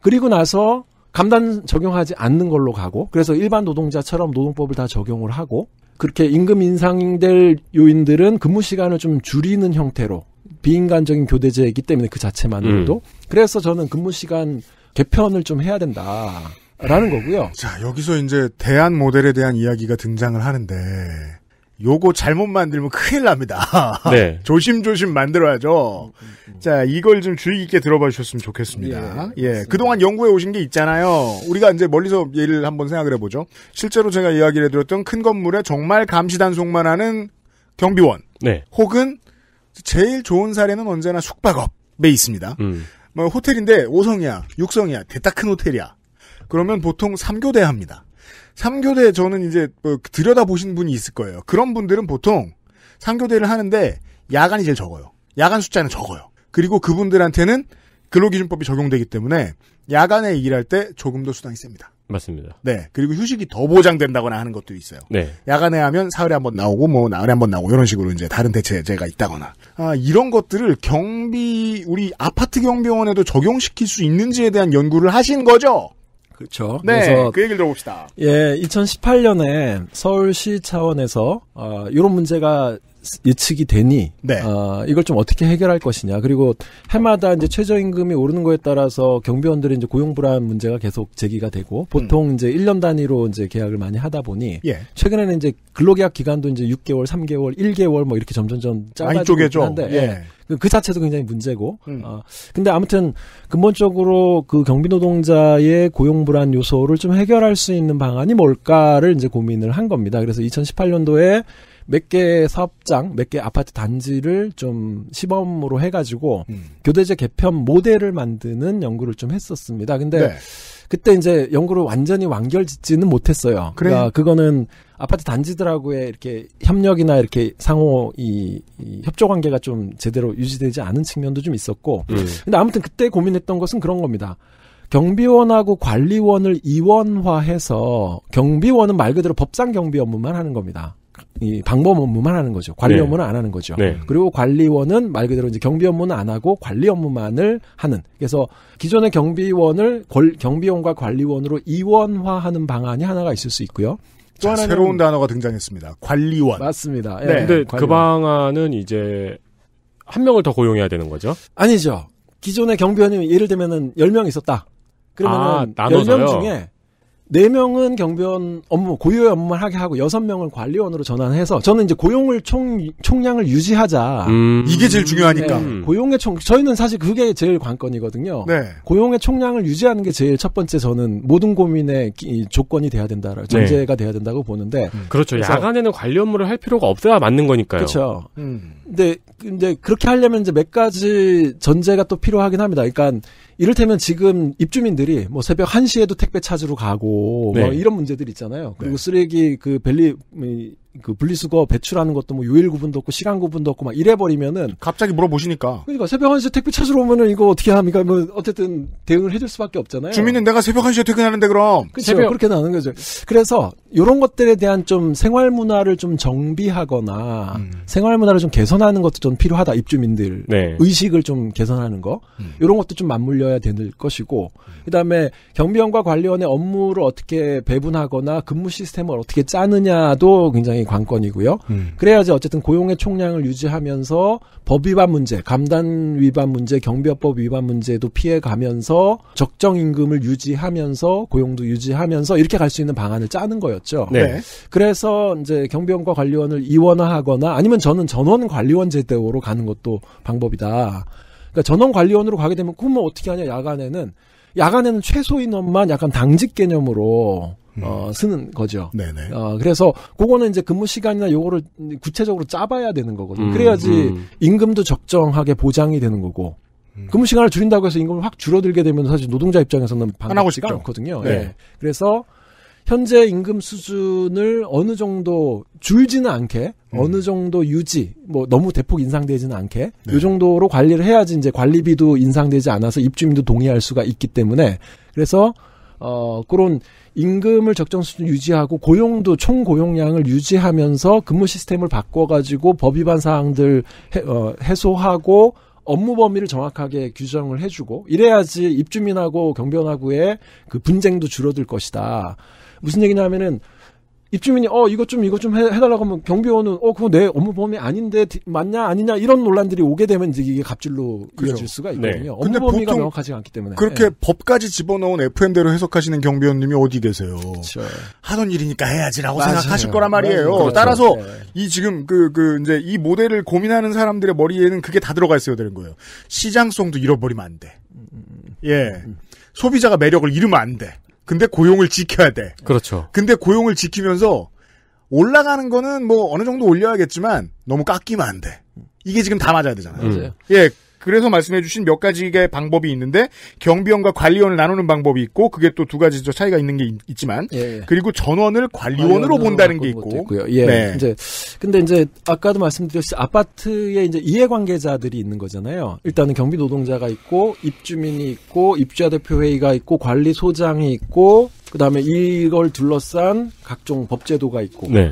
C: 그리고 나서 감단 적용하지 않는 걸로 가고 그래서 일반 노동자처럼 노동법을 다 적용을 하고 그렇게 임금 인상될 요인들은 근무 시간을 좀 줄이는 형태로 비인간적인 교대제이기 때문에 그 자체만으로도 음. 그래서 저는
A: 근무 시간 개편을 좀 해야 된다라는 거고요. 자 여기서 이제 대안 모델에 대한 이야기가 등장을 하는데 요거 잘못 만들면 큰일 납니다. <laughs> 네. 조심조심 만들어야죠. 음. 자, 이걸 좀 주의 깊게 들어봐 주셨으면 좋겠습니다. 예, 예. 그동안 연구해 오신 게 있잖아요. 우리가 이제 멀리서 예를 한번 생각을 해보죠. 실제로 제가 이야기를 해드렸던 큰 건물에 정말 감시단속만 하는 경비원. 네. 혹은 제일 좋은 사례는 언제나 숙박업에 있습니다. 음. 뭐 호텔인데 5성이야, 6성이야, 대따 큰 호텔이야. 그러면 보통 3교대 합니다. 3교대 저는 이제 뭐 들여다 보신 분이 있을 거예요. 그런 분들은 보통 3교대를 하는데 야간이 제일 적어요. 야간 숫자는 적어요. 그리고 그분들한테는 근로기준법이 적용되기 때문에 야간에 일할 때 조금 더 수당이 셉니다. 맞습니다. 네. 그리고 휴식이 더 보장된다거나 하는 것도 있어요. 네. 야간에 하면 사흘에 한 번 나오고 뭐 나흘에 한 번 나오고 이런 식으로 이제 다른 대체제가 있다거나 아, 이런 것들을 경비 우리 아파트 경비원에도 적용시킬 수 있는지에 대한 연구를 하신 거죠. 그렇죠. 네, 그래서 그 얘기를 들어봅시다. 예,
C: 2018년에 서울시 차원에서 어, 이런 문제가 예측이 되니 네. 어, 이걸 좀 어떻게 해결할 것이냐 그리고 해마다 이제 최저임금이 오르는 거에 따라서 경비원들의 이제 고용 불안 문제가 계속 제기가 되고 음. 보통 음. 이제 1년 단위로 이제 계약을 많이 하다 보니 예. 최근에는 이제 근로계약 기간도 이제 6개월, 3개월, 1개월 뭐 이렇게 점점점 짧아지고 있는데 예. 예. 그, 그 자체도 굉장히 문제고 음. 어, 근데 아무튼 근본적으로 그 경비 노동자의 고용 불안 요소를 좀 해결할 수 있는 방안이 뭘까를 이제 고민을 한 겁니다. 그래서 2018년도에 몇개 사업장, 몇 개 아파트 단지를 좀 시범으로 해가지고 음. 교대제 개편 모델을 만드는 연구를 좀 했었습니다. 근데 네. 그때 이제 연구를 완전히 완결짓지는 못했어요. 그래. 그러니까 그거는 아파트 단지들하고의 이렇게 협력이나 이렇게 상호 이, 이 협조 관계가 좀 제대로 유지되지 않은 측면도 좀 있었고. 음. 근데 아무튼 그때 고민했던 것은 그런 겁니다. 경비원하고 관리원을 이원화해서 경비원은 말 그대로 법상 경비 업무만 하는 겁니다. 이방법 업무만 하는 거죠. 관리 네. 업무는 안 하는 거죠. 네. 그리고 관리원은 말 그대로 이제 경비 업무는 안 하고 관리 업무만을 하는. 그래서 기존의 경비원을 경비원과 관리원으로 이원화하는 방안이 하나가 있을 수
A: 있고요. 또 하나 새로운 단어가 등장했습니다. 관리원. 맞습니다. 네. 네. 근데 그 관리원. 그
B: 방안은 이제 한 명을 더 고용해야 되는 거죠? 아니죠. 기존의 경비원이 예를 들면은
C: 10명 있었다. 그러면은 아, 10명 중에 네 명은 경비원 업무 고유 의 업무를 하게 하고 여섯 명을 관리원으로 전환해서 저는 이제 고용을 총 총량을 유지하자 음. 이게 제일 중요하니까 네, 고용의 총 저희는 사실 그게 제일 관건이거든요. 네. 고용의 총량을 유지하는 게 제일 첫 번째 저는 모든 고민의 기, 조건이 돼야 된다 네. 전제가 네. 돼야 된다고 보는데 음. 그렇죠.
B: 야간에는 관리 업무를 할 필요가 없어야 맞는 거니까요. 그렇죠. 음.
C: 근데 근데 그렇게 하려면 이제 몇 가지 전제가 또 필요하긴 합니다. 그러니까 이를테면 지금 입주민들이 뭐 새벽 1시에도 택배 찾으러 가고 뭐 네. 뭐 이런 문제들 있잖아요. 그리고 네. 쓰레기 그 벨리 그 분리수거 배출하는 것도 뭐 요일 구분도 없고 시간 구분도
A: 없고 막 이래 버리면은 갑자기 물어보시니까
C: 그러니까 새벽 1시에 택배 찾으러 오면은 이거 어떻게 합니까? 뭐 어쨌든 대응을 해줄 수밖에 없잖아요. 주민은 내가 새벽 1시에
A: 퇴근하는데 그럼
C: 그렇죠. 새벽. 그렇게 나는 거죠. 그래서 요런 것들에 대한 좀 생활 문화를 좀 정비하거나 음. 생활 문화를 좀 개선하는 것도 좀 필요하다. 입주민들 네. 의식을 좀 개선하는 거 음. 이런 것도 좀 맞물려야 되는 것이고 음. 그다음에 경비원과 관리원의 업무를 어떻게 배분하거나 근무 시스템을 어떻게 짜느냐도 굉장히 관건이고요. 음. 그래야지 어쨌든 고용의 총량을 유지하면서 법 위반 문제, 감단 위반 문제, 경비업법 위반 문제도 피해 가면서 적정 임금을 유지하면서 고용도 유지하면서 이렇게 갈 수 있는 방안을 짜는 거였죠. 네. 네. 그래서 이제 경비원과 관리원을 이원화하거나 아니면 저는 전원 관리원 제도로 가는 것도 방법이다. 그러니까 전원 관리원으로 가게 되면 그러 뭐 어떻게 하냐 야간에는 야간에는 최소 인원만 약간 당직 개념으로 음. 어, 쓰는 거죠. 네네. 어, 그래서 그거는 이제 근무 시간이나 요거를 구체적으로 짜봐야 되는 거거든요. 그래야지 음, 음. 임금도 적정하게 보장이 되는 거고 근무 시간을 줄인다고 해서 임금을 확 줄어들게 되면 사실 노동자 입장에서는 반갑지가 않거든요. 네. 예. 그래서 현재 임금 수준을 어느 정도 줄지는 않게 음. 어느 정도 유지 뭐 너무 대폭 인상되지는 않게 네. 요 정도로 관리를 해야지 이제 관리비도 인상되지 않아서 입주민도 동의할 수가 있기 때문에 그래서 어 그런 임금을 적정 수준 유지하고 고용도 총 고용량을 유지하면서 근무 시스템을 바꿔가지고 법 위반 사항들 해, 어, 해소하고 업무 범위를 정확하게 규정을 해주고 이래야지 입주민하고 경변하고의 그 분쟁도 줄어들 것이다. 무슨 얘기냐면은 하 입주민이 어 이것 좀 이것 좀 해, 달라고 하면 경비원은 어 그거 내 업무 범위 아닌데 맞냐
A: 아니냐 이런 논란들이 오게 되면 이제 이게 갑질로 그렇죠. 이어질 수가 네. 있거든요. 네. 업무 범위가 명확하지 않기 때문에 그렇게 네. 법까지 집어넣은 FM대로 해석하시는 경비원님이 어디 계세요? 그렇죠. 하던 일이니까 해야지라고 맞아요. 생각하실 거란 말이에요. 그렇죠. 따라서 네. 이 지금 그그 그 이제 이 모델을 고민하는 사람들의 머리에는 그게 다 들어가 있어야 되는 거예요. 시장성도 잃어버리면 안 돼. 음, 음, 음. 예. 음. 소비자가 매력을 잃으면 안 돼. 근데 고용을 지켜야 돼. 그렇죠. 근데 고용을 지키면서 올라가는 거는 뭐 어느 정도 올려야겠지만 너무 깎이면 안 돼. 이게 지금 다 맞아야 되잖아요. 음. 맞아요. 예, 그래서 말씀해주신 몇 가지의 방법이 있는데 경비원과 관리원을 나누는 방법이 있고 그게 또 두 가지 차이가 있는 게 있, 지만 예. 그리고 전원을 관리원으로 본다는 게 있고 예. 네. 이제 근데 이제 아까도 말씀드렸듯이 아파트에
C: 이제 이해관계자들이 있는 거잖아요. 일단은 경비 노동자가 있고 입주민이 있고 입주자 대표 회의가 있고 관리 소장이 있고 그다음에 이걸 둘러싼 각종 법제도가 있고 네.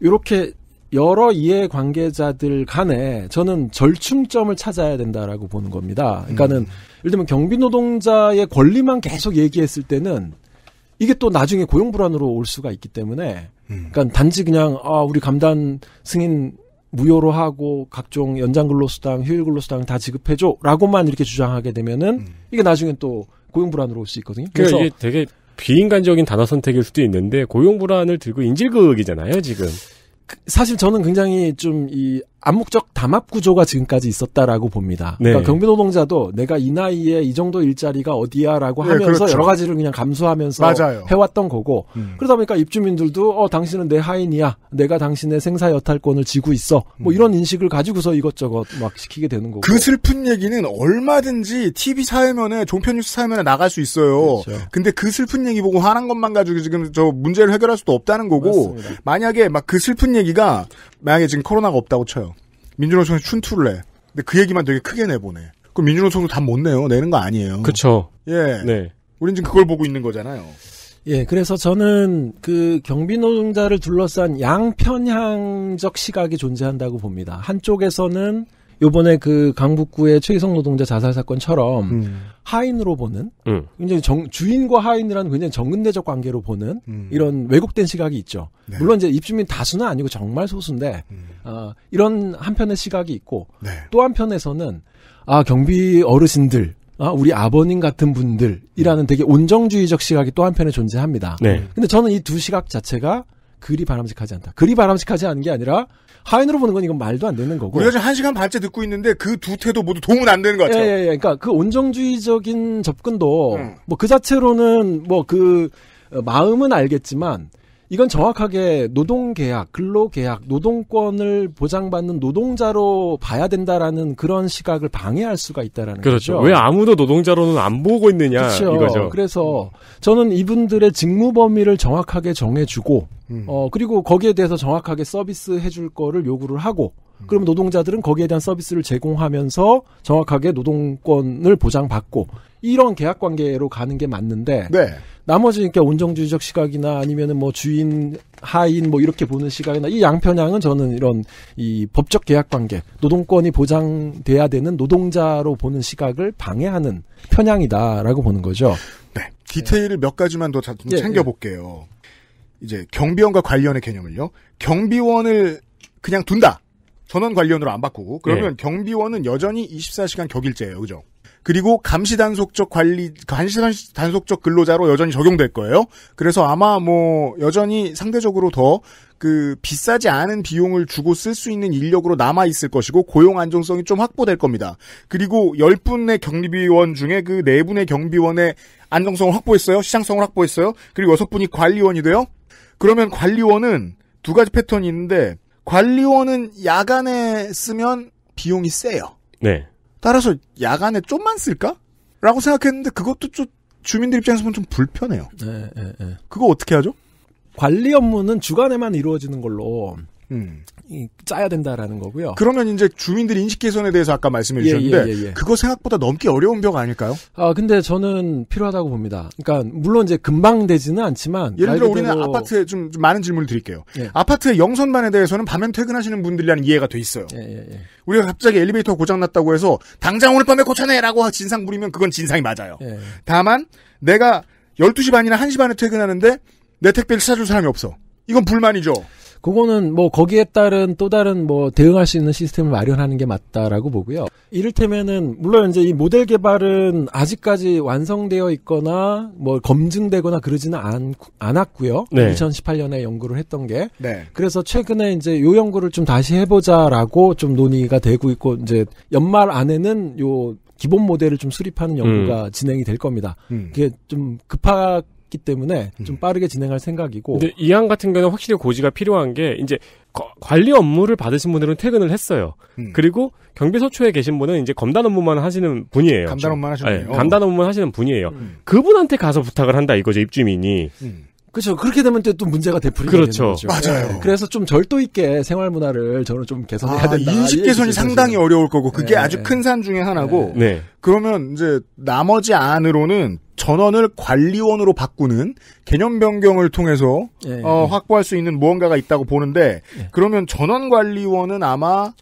C: 이렇게 여러 이해 관계자들 간에 저는 절충점을 찾아야 된다라고 보는 겁니다. 그러니까는 음. 예를 들면 경비 노동자의 권리만 계속 얘기했을 때는 이게 또 나중에 고용 불안으로 올 수가 있기 때문에 음. 그러니까 단지 그냥 아 우리 감단 승인 무효로 하고 각종 연장 근로수당, 휴일 근로수당 다 지급해 줘라고만 이렇게 주장하게 되면은 음. 이게 나중에 또 고용 불안으로 올 수 있거든요. 그러니까 그래서
B: 그러니까 이게 되게 비인간적인 단어 선택일 수도 있는데 고용 불안을 들고 인질극이잖아요, 지금.
C: 사실 저는 굉장히 좀이 암묵적 담합 구조가 지금까지 있었다라고 봅니다. 그러니까 네. 그러니까 경비 노동자도 내가 이 나이에 이 정도 일자리가 어디야라고 네, 하면서 네, 그렇죠. 여러 가지를 그냥 감수하면서 맞아요. 해왔던 거고 음. 그러다 보니까 입주민들도 어 당신은 내 하인이야, 내가 당신의 생사 여탈권을 지고 있어, 뭐 음. 이런 인식을 가지고서
A: 이것저것 막 시키게 되는 거고. 그 슬픈 얘기는 얼마든지 TV 사회면에 종편뉴스 사회면에 나갈 수 있어요. 그렇죠. 근데 그 슬픈 얘기 보고 화난 것만 가지고 지금 저 문제를 해결할 수도 없다는 거고 맞습니다. 만약에 막 그 슬픈 얘기가 만약에 지금 코로나가 없다고 쳐요. 민주노총에서 춘투를 해. 근데 그 얘기만 되게 크게 내보내. 그럼 민주노총도 다 못 내요. 내는 거 아니에요. 그렇죠. 예. 네. 우린 지금 그걸 보고 있는 거잖아요. 예, 그래서 저는 그 경비
C: 노동자를 둘러싼 양편향적 시각이 존재한다고 봅니다. 한쪽에서는 요번에 그 강북구의 최희성 노동자 자살 사건처럼 음. 하인으로 보는 음. 굉장히 정, 주인과 하인이라는 굉장히 정근대적 관계로 보는 음. 이런 왜곡된 시각이 있죠. 네. 물론 이제 입주민 다수는 아니고 정말 소수인데 음. 어, 이런 한편의 시각이 있고 네. 또 한편에서는 아 경비 어르신들 아, 우리 아버님 같은 분들이라는 음. 되게 온정주의적 시각이 또 한편에 존재합니다. 네. 근데 저는 이 두 시각 자체가 그리 바람직하지 않다. 그리 바람직하지 않은 게 아니라 하인으로 보는 건 이건 말도 안 되는 거고. 우리가 지금 한
A: 시간 반째 듣고 있는데 그 두 태도 모두 도움은 안 되는 것 같아요. 예, 예, 예.
C: 그러니까 그 온정주의적인 접근도 음. 뭐그 자체로는 뭐 그 마음은 알겠지만 이건 정확하게 노동계약, 근로계약, 노동권을 보장받는 노동자로 봐야 된다라는 그런 시각을 방해할 수가 있다라는 그렇죠. 거죠. 왜
B: 아무도 노동자로는 안 보고
C: 있느냐 그렇죠. 이거죠. 그래서 저는 이분들의 직무 범위를 정확하게 정해주고, 음. 어 그리고 거기에 대해서 정확하게 서비스 해줄 거를 요구를 하고. 음. 그러면 노동자들은 거기에 대한 서비스를 제공하면서 정확하게 노동권을 보장받고 이런 계약 관계로 가는 게 맞는데 네. 나머지 그러니까 온정주의적 시각이나 아니면은 뭐 주인 하인 뭐 이렇게 보는 시각이나 이 양편향은 저는 이런 이 법적 계약 관계 노동권이 보장돼야 되는 노동자로 보는 시각을 방해하는 편향이다라고 보는 거죠. 네.
A: 디테일을 네. 몇 가지만 더 챙겨 볼게요. 예, 예. 이제 경비원과 관련의 개념을요. 경비원을 그냥 둔다. 전원 관련으로 안 바꾸고 그러면 예. 경비원은 여전히 24시간 격일제예요. 그죠? 그리고 감시단속적 관리, 감시단속적 근로자로 여전히 적용될 거예요. 그래서 아마 뭐 여전히 상대적으로 더 그 비싸지 않은 비용을 주고 쓸 수 있는 인력으로 남아 있을 것이고 고용 안정성이 좀 확보될 겁니다. 그리고 1 0 분의 경비원 중에 그4 분의 경비원의 안정성을 확보했어요. 시장성을 확보했어요. 그리고 6 분이 관리원이 돼요. 그러면 관리원은 두 가지 패턴이 있는데 관리원은 야간에 쓰면 비용이 세요. 네. 따라서 야간에 좀만 쓸까? 라고 생각했는데 그것도 좀 주민들 입장에서 보면 좀 불편해요.
C: 네, 네, 네.
A: 그거 어떻게 하죠? 관리 업무는 주간에만 이루어지는 걸로 음. 짜야 된다라는 거고요. 그러면 이제 주민들이 인식 개선에 대해서 아까 말씀해 주셨는데 예, 예, 예, 예, 그거 생각보다 넘기 어려운 벽 아닐까요? 아 근데 저는 필요하다고 봅니다. 그러니까 물론 이제 금방 되지는 않지만 예를 들어 우리는 아파트에 좀, 좀 많은 질문을 드릴게요. 예. 아파트의 영선반에 대해서는 밤엔 퇴근하시는 분들이라는 이해가 돼 있어요. 예, 우리가 갑자기 엘리베이터 고장 났다고 해서 당장 오늘 밤에 고쳐내라고 진상 부리면 그건 진상이 맞아요. 다만 내가 12시 반이나 1시 반에 퇴근하는데 내 택배를 찾아줄 사람이 없어. 이건 불만이죠. 그거는 뭐 거기에 따른 또 다른 뭐 대응할 수 있는 시스템을 마련하는
C: 게 맞다라고 보고요. 이를테면은 물론 이제 이 모델 개발은 아직까지 완성되어 있거나 뭐 검증되거나 그러지는 않, 않았고요. 네. 2018년에 연구를 했던 게 네. 그래서 최근에 이제 요 연구를 좀 다시 해보자라고 좀 논의가 되고 있고 이제 연말 안에는 요 기본 모델을 좀 수립하는 연구가 음. 진행이 될 겁니다. 음. 그게 좀 급하 게 있기 때문에 좀 음. 빠르게 진행할 생각이고. 근데
B: 이항 같은 경우는 확실히 고지가 필요한 게 이제 관리 업무를 받으신 분들은 퇴근을 했어요. 음. 그리고 경비 서초에 계신 분은 이제 검단 업무만 하시는 분이에요. 감단 업무만 하시는 네, 감단 업무만 하시는 분이에요. 음. 그분한테 가서 부탁을 한다 이거죠 입주민이. 음. 그렇죠. 그렇게 되면 또 문제가 되풀이가 그렇죠. 되는 거죠.
A: 맞아요. 네. 그래서 좀 절도 있게 생활 문화를 저는 좀 개선해야 아, 된다. 인식 개선이 상당히 어려울 거고 그게 네. 아주 큰 산 중에 하나고 네. 네. 그러면 이제 나머지 안으로는 전원을 관리원으로 바꾸는 개념 변경을 통해서 예, 어, 예. 확보할 수 있는 무언가가 있다고 보는데 예. 그러면 전원 관리원은 아마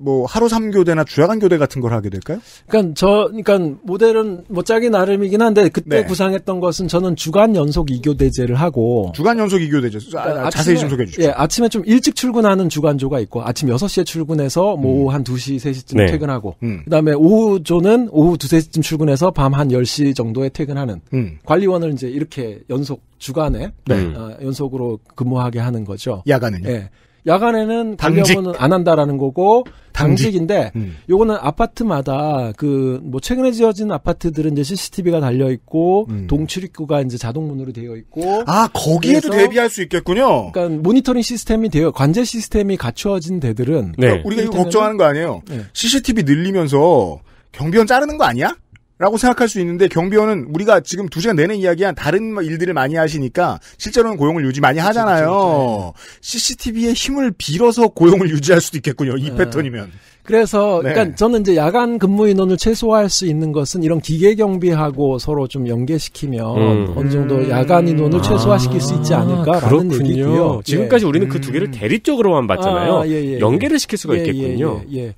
A: 뭐 하루 3교대나 주야간 교대 같은 걸 하게 될까요?
C: 그러니까 저 그러니까 모델은 뭐 짜기 나름이긴 한데 그때 네. 구상했던 것은 저는 주간 연속 이교대제를 하고 주간 연속 이교대제 그러니까 아, 자세히 좀 소개해 주시오 예, 아침에 좀 일찍 출근하는 주간조가 있고 아침 6시에 출근해서 뭐 오후 음. 한 2시, 3시쯤 네. 퇴근하고 음. 그다음에 오후조는 오후 2, 3시쯤 출근해서 밤 한 10시 정도에 퇴근하는 음. 관리원을 이제 이렇게 연속 주간에 네. 어, 연속으로 근무하게 하는 거죠. 야간은요? 예. 야간에는 가격은 안 한다라는 거고 당직. 인데 음. 요거는 아파트마다 그 뭐 최근에 지어진 아파트들은 이제 CCTV가 달려
A: 있고 음.
C: 동출입구가 이제 자동문으로 되어
A: 있고 아 거기에도 대비할 수
C: 있겠군요.
A: 그러니까 모니터링 시스템이 되어 관제 시스템이 갖추어진 데들은 그러니까 네. 그러니까 우리가 이거 걱정하는 거 아니에요. 네. CCTV 늘리면서 경비원 자르는 거 아니야? 라고 생각할 수 있는데 경비원은 우리가 지금 두 시간 내내 이야기한 다른 뭐 일들을 많이 하시니까 실제로는 고용을 유지 많이 그렇죠, 그렇죠. 하잖아요. CCTV의 네. 힘을 빌어서 고용을 유지할 수도 있겠군요. 이 네. 패턴이면.
C: 그래서 네. 그러니까 저는 이제 야간 근무 인원을 최소화할 수 있는 것은 이런 기계 경비하고 서로 좀 연계시키면 음. 어느 정도 야간 인원을 음. 최소화시킬 수 있지 아, 않을까라는 아, 얘기고요. 지금까지 예.
B: 우리는 그 두 개를 음. 대립적으로만 봤잖아요. 아, 예, 예, 예. 연계를 시킬 수가 예, 예, 있겠군요. 예,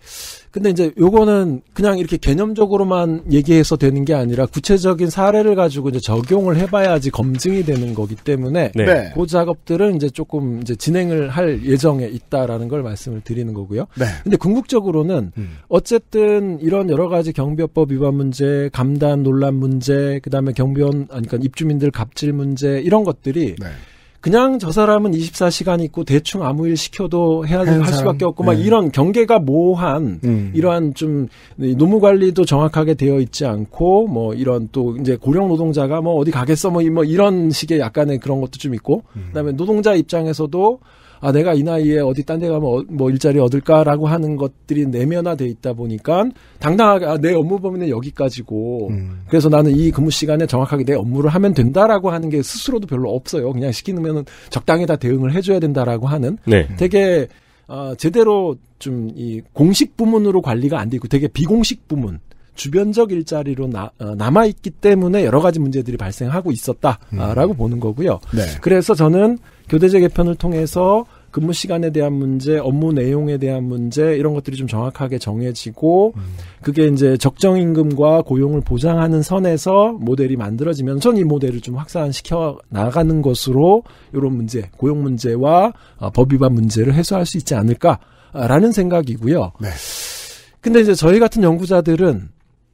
C: 근데 이제 요거는 그냥 이렇게 개념적으로만 얘기해서 되는 게 아니라 구체적인 사례를 가지고 이제 적용을 해봐야지 검증이 되는 거기 때문에 네. 네. 그 작업들은 이제 조금 이제 진행을 할 예정에 있다라는 걸 말씀을 드리는 거고요. 네. 근데 궁극적으로는 음. 어쨌든 이런 여러 가지 경비법 업 위반 문제, 감단 논란 문제, 그다음에 경비원 아니 그러니까 입주민들 갑질 문제 이런 것들이 네. 그냥 저 사람은 24시간 있고 대충 아무 일 시켜도 해야 될, 할 수밖에 없고 막 네. 이런 경계가 모호한 음. 이러한 좀 노무 관리도 정확하게 되어 있지 않고 뭐 이런 또 이제 고령 노동자가 뭐 어디 가겠어 뭐, 뭐 이런 식의 약간의 그런 것도 좀 있고 음. 그다음에 노동자 입장에서도 아 내가 이 나이에 어디 딴 데 가면 어, 뭐 일자리 얻을까라고 하는 것들이 내면화돼 있다 보니까 당당하게 아, 내 업무 범위는 여기까지고 음. 그래서 나는 이 근무 시간에 정확하게 내 업무를 하면 된다라고 하는 게 스스로도 별로 없어요. 그냥 시키면은 적당히 다 대응을 해줘야 된다라고 하는 네. 되게 어, 제대로 좀 이 공식 부문으로 관리가 안 돼 있고 되게 비공식 부문 주변적 일자리로 나, 어, 남아있기 때문에 여러 가지 문제들이 발생하고 있었다라고 음. 보는 거고요. 네. 그래서 저는 교대제 개편을 통해서 근무 시간에 대한 문제, 업무 내용에 대한 문제 이런 것들이 좀 정확하게 정해지고 음. 그게 이제 적정 임금과 고용을 보장하는 선에서 모델이 만들어지면 전이 모델을 좀 확산시켜 나가는 것으로 이런 문제, 고용 문제와 어, 법 위반 문제를 해소할 수 있지 않을까라는 생각이고요. 네. 근데 이제 저희 같은 연구자들은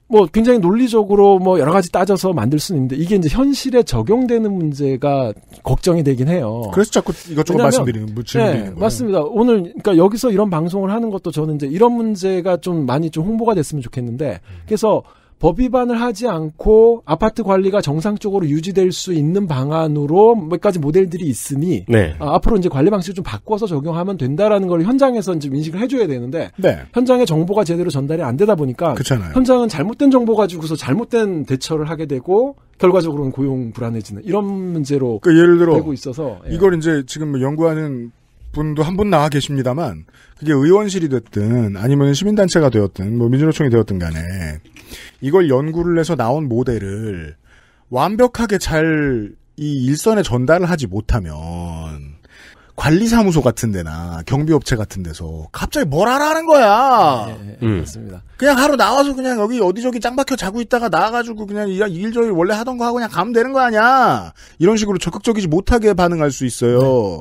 C: 뭐 굉장히 논리적으로 뭐 여러 가지 따져서 만들 수는 있는데 이게 이제 현실에 적용되는 문제가 걱정이 되긴 해요. 그래서 자꾸 이것저것 말씀드리는 뭐 문이 네, 맞습니다. 오늘 그러니까 여기서 이런 방송을 하는 것도 저는 이제 이런 문제가 좀 많이 좀 홍보가 됐으면 좋겠는데 음. 그래서 법 위반을 하지 않고 아파트 관리가 정상적으로 유지될 수 있는 방안으로 몇 가지 모델들이 있으니 네. 아, 앞으로 이제 관리 방식을 좀 바꿔서 적용하면 된다라는 걸 현장에서 이제 인식을 해줘야 되는데 네. 현장에 정보가 제대로 전달이 안 되다 보니까 그렇잖아요. 현장은 잘못된 정보 가지고서 잘못된 대처를 하게 되고
A: 결과적으로는 고용 불안해지는 이런 문제로 그러니까 예를 들어 되고 있어서 예. 이걸 예. 이제 지금 연구하는 분도 한 분 나와 계십니다만 그게 의원실이 됐든 아니면 시민단체가 되었든 뭐 민주노총이 되었든 간에 이걸 연구를 해서 나온 모델을 완벽하게 잘 이 일선에 전달을 하지 못하면 관리사무소 같은 데나 경비업체 같은 데서 갑자기 뭘 하라는 거야. 예, 예, 음. 그렇습니다. 그냥 하루 나와서 그냥 여기 어디저기 짱박혀 자고 있다가 나와가지고 그냥 일저일 원래 하던 거 하고 그냥 가면 되는 거 아니야. 이런 식으로 적극적이지 못하게 반응할 수 있어요.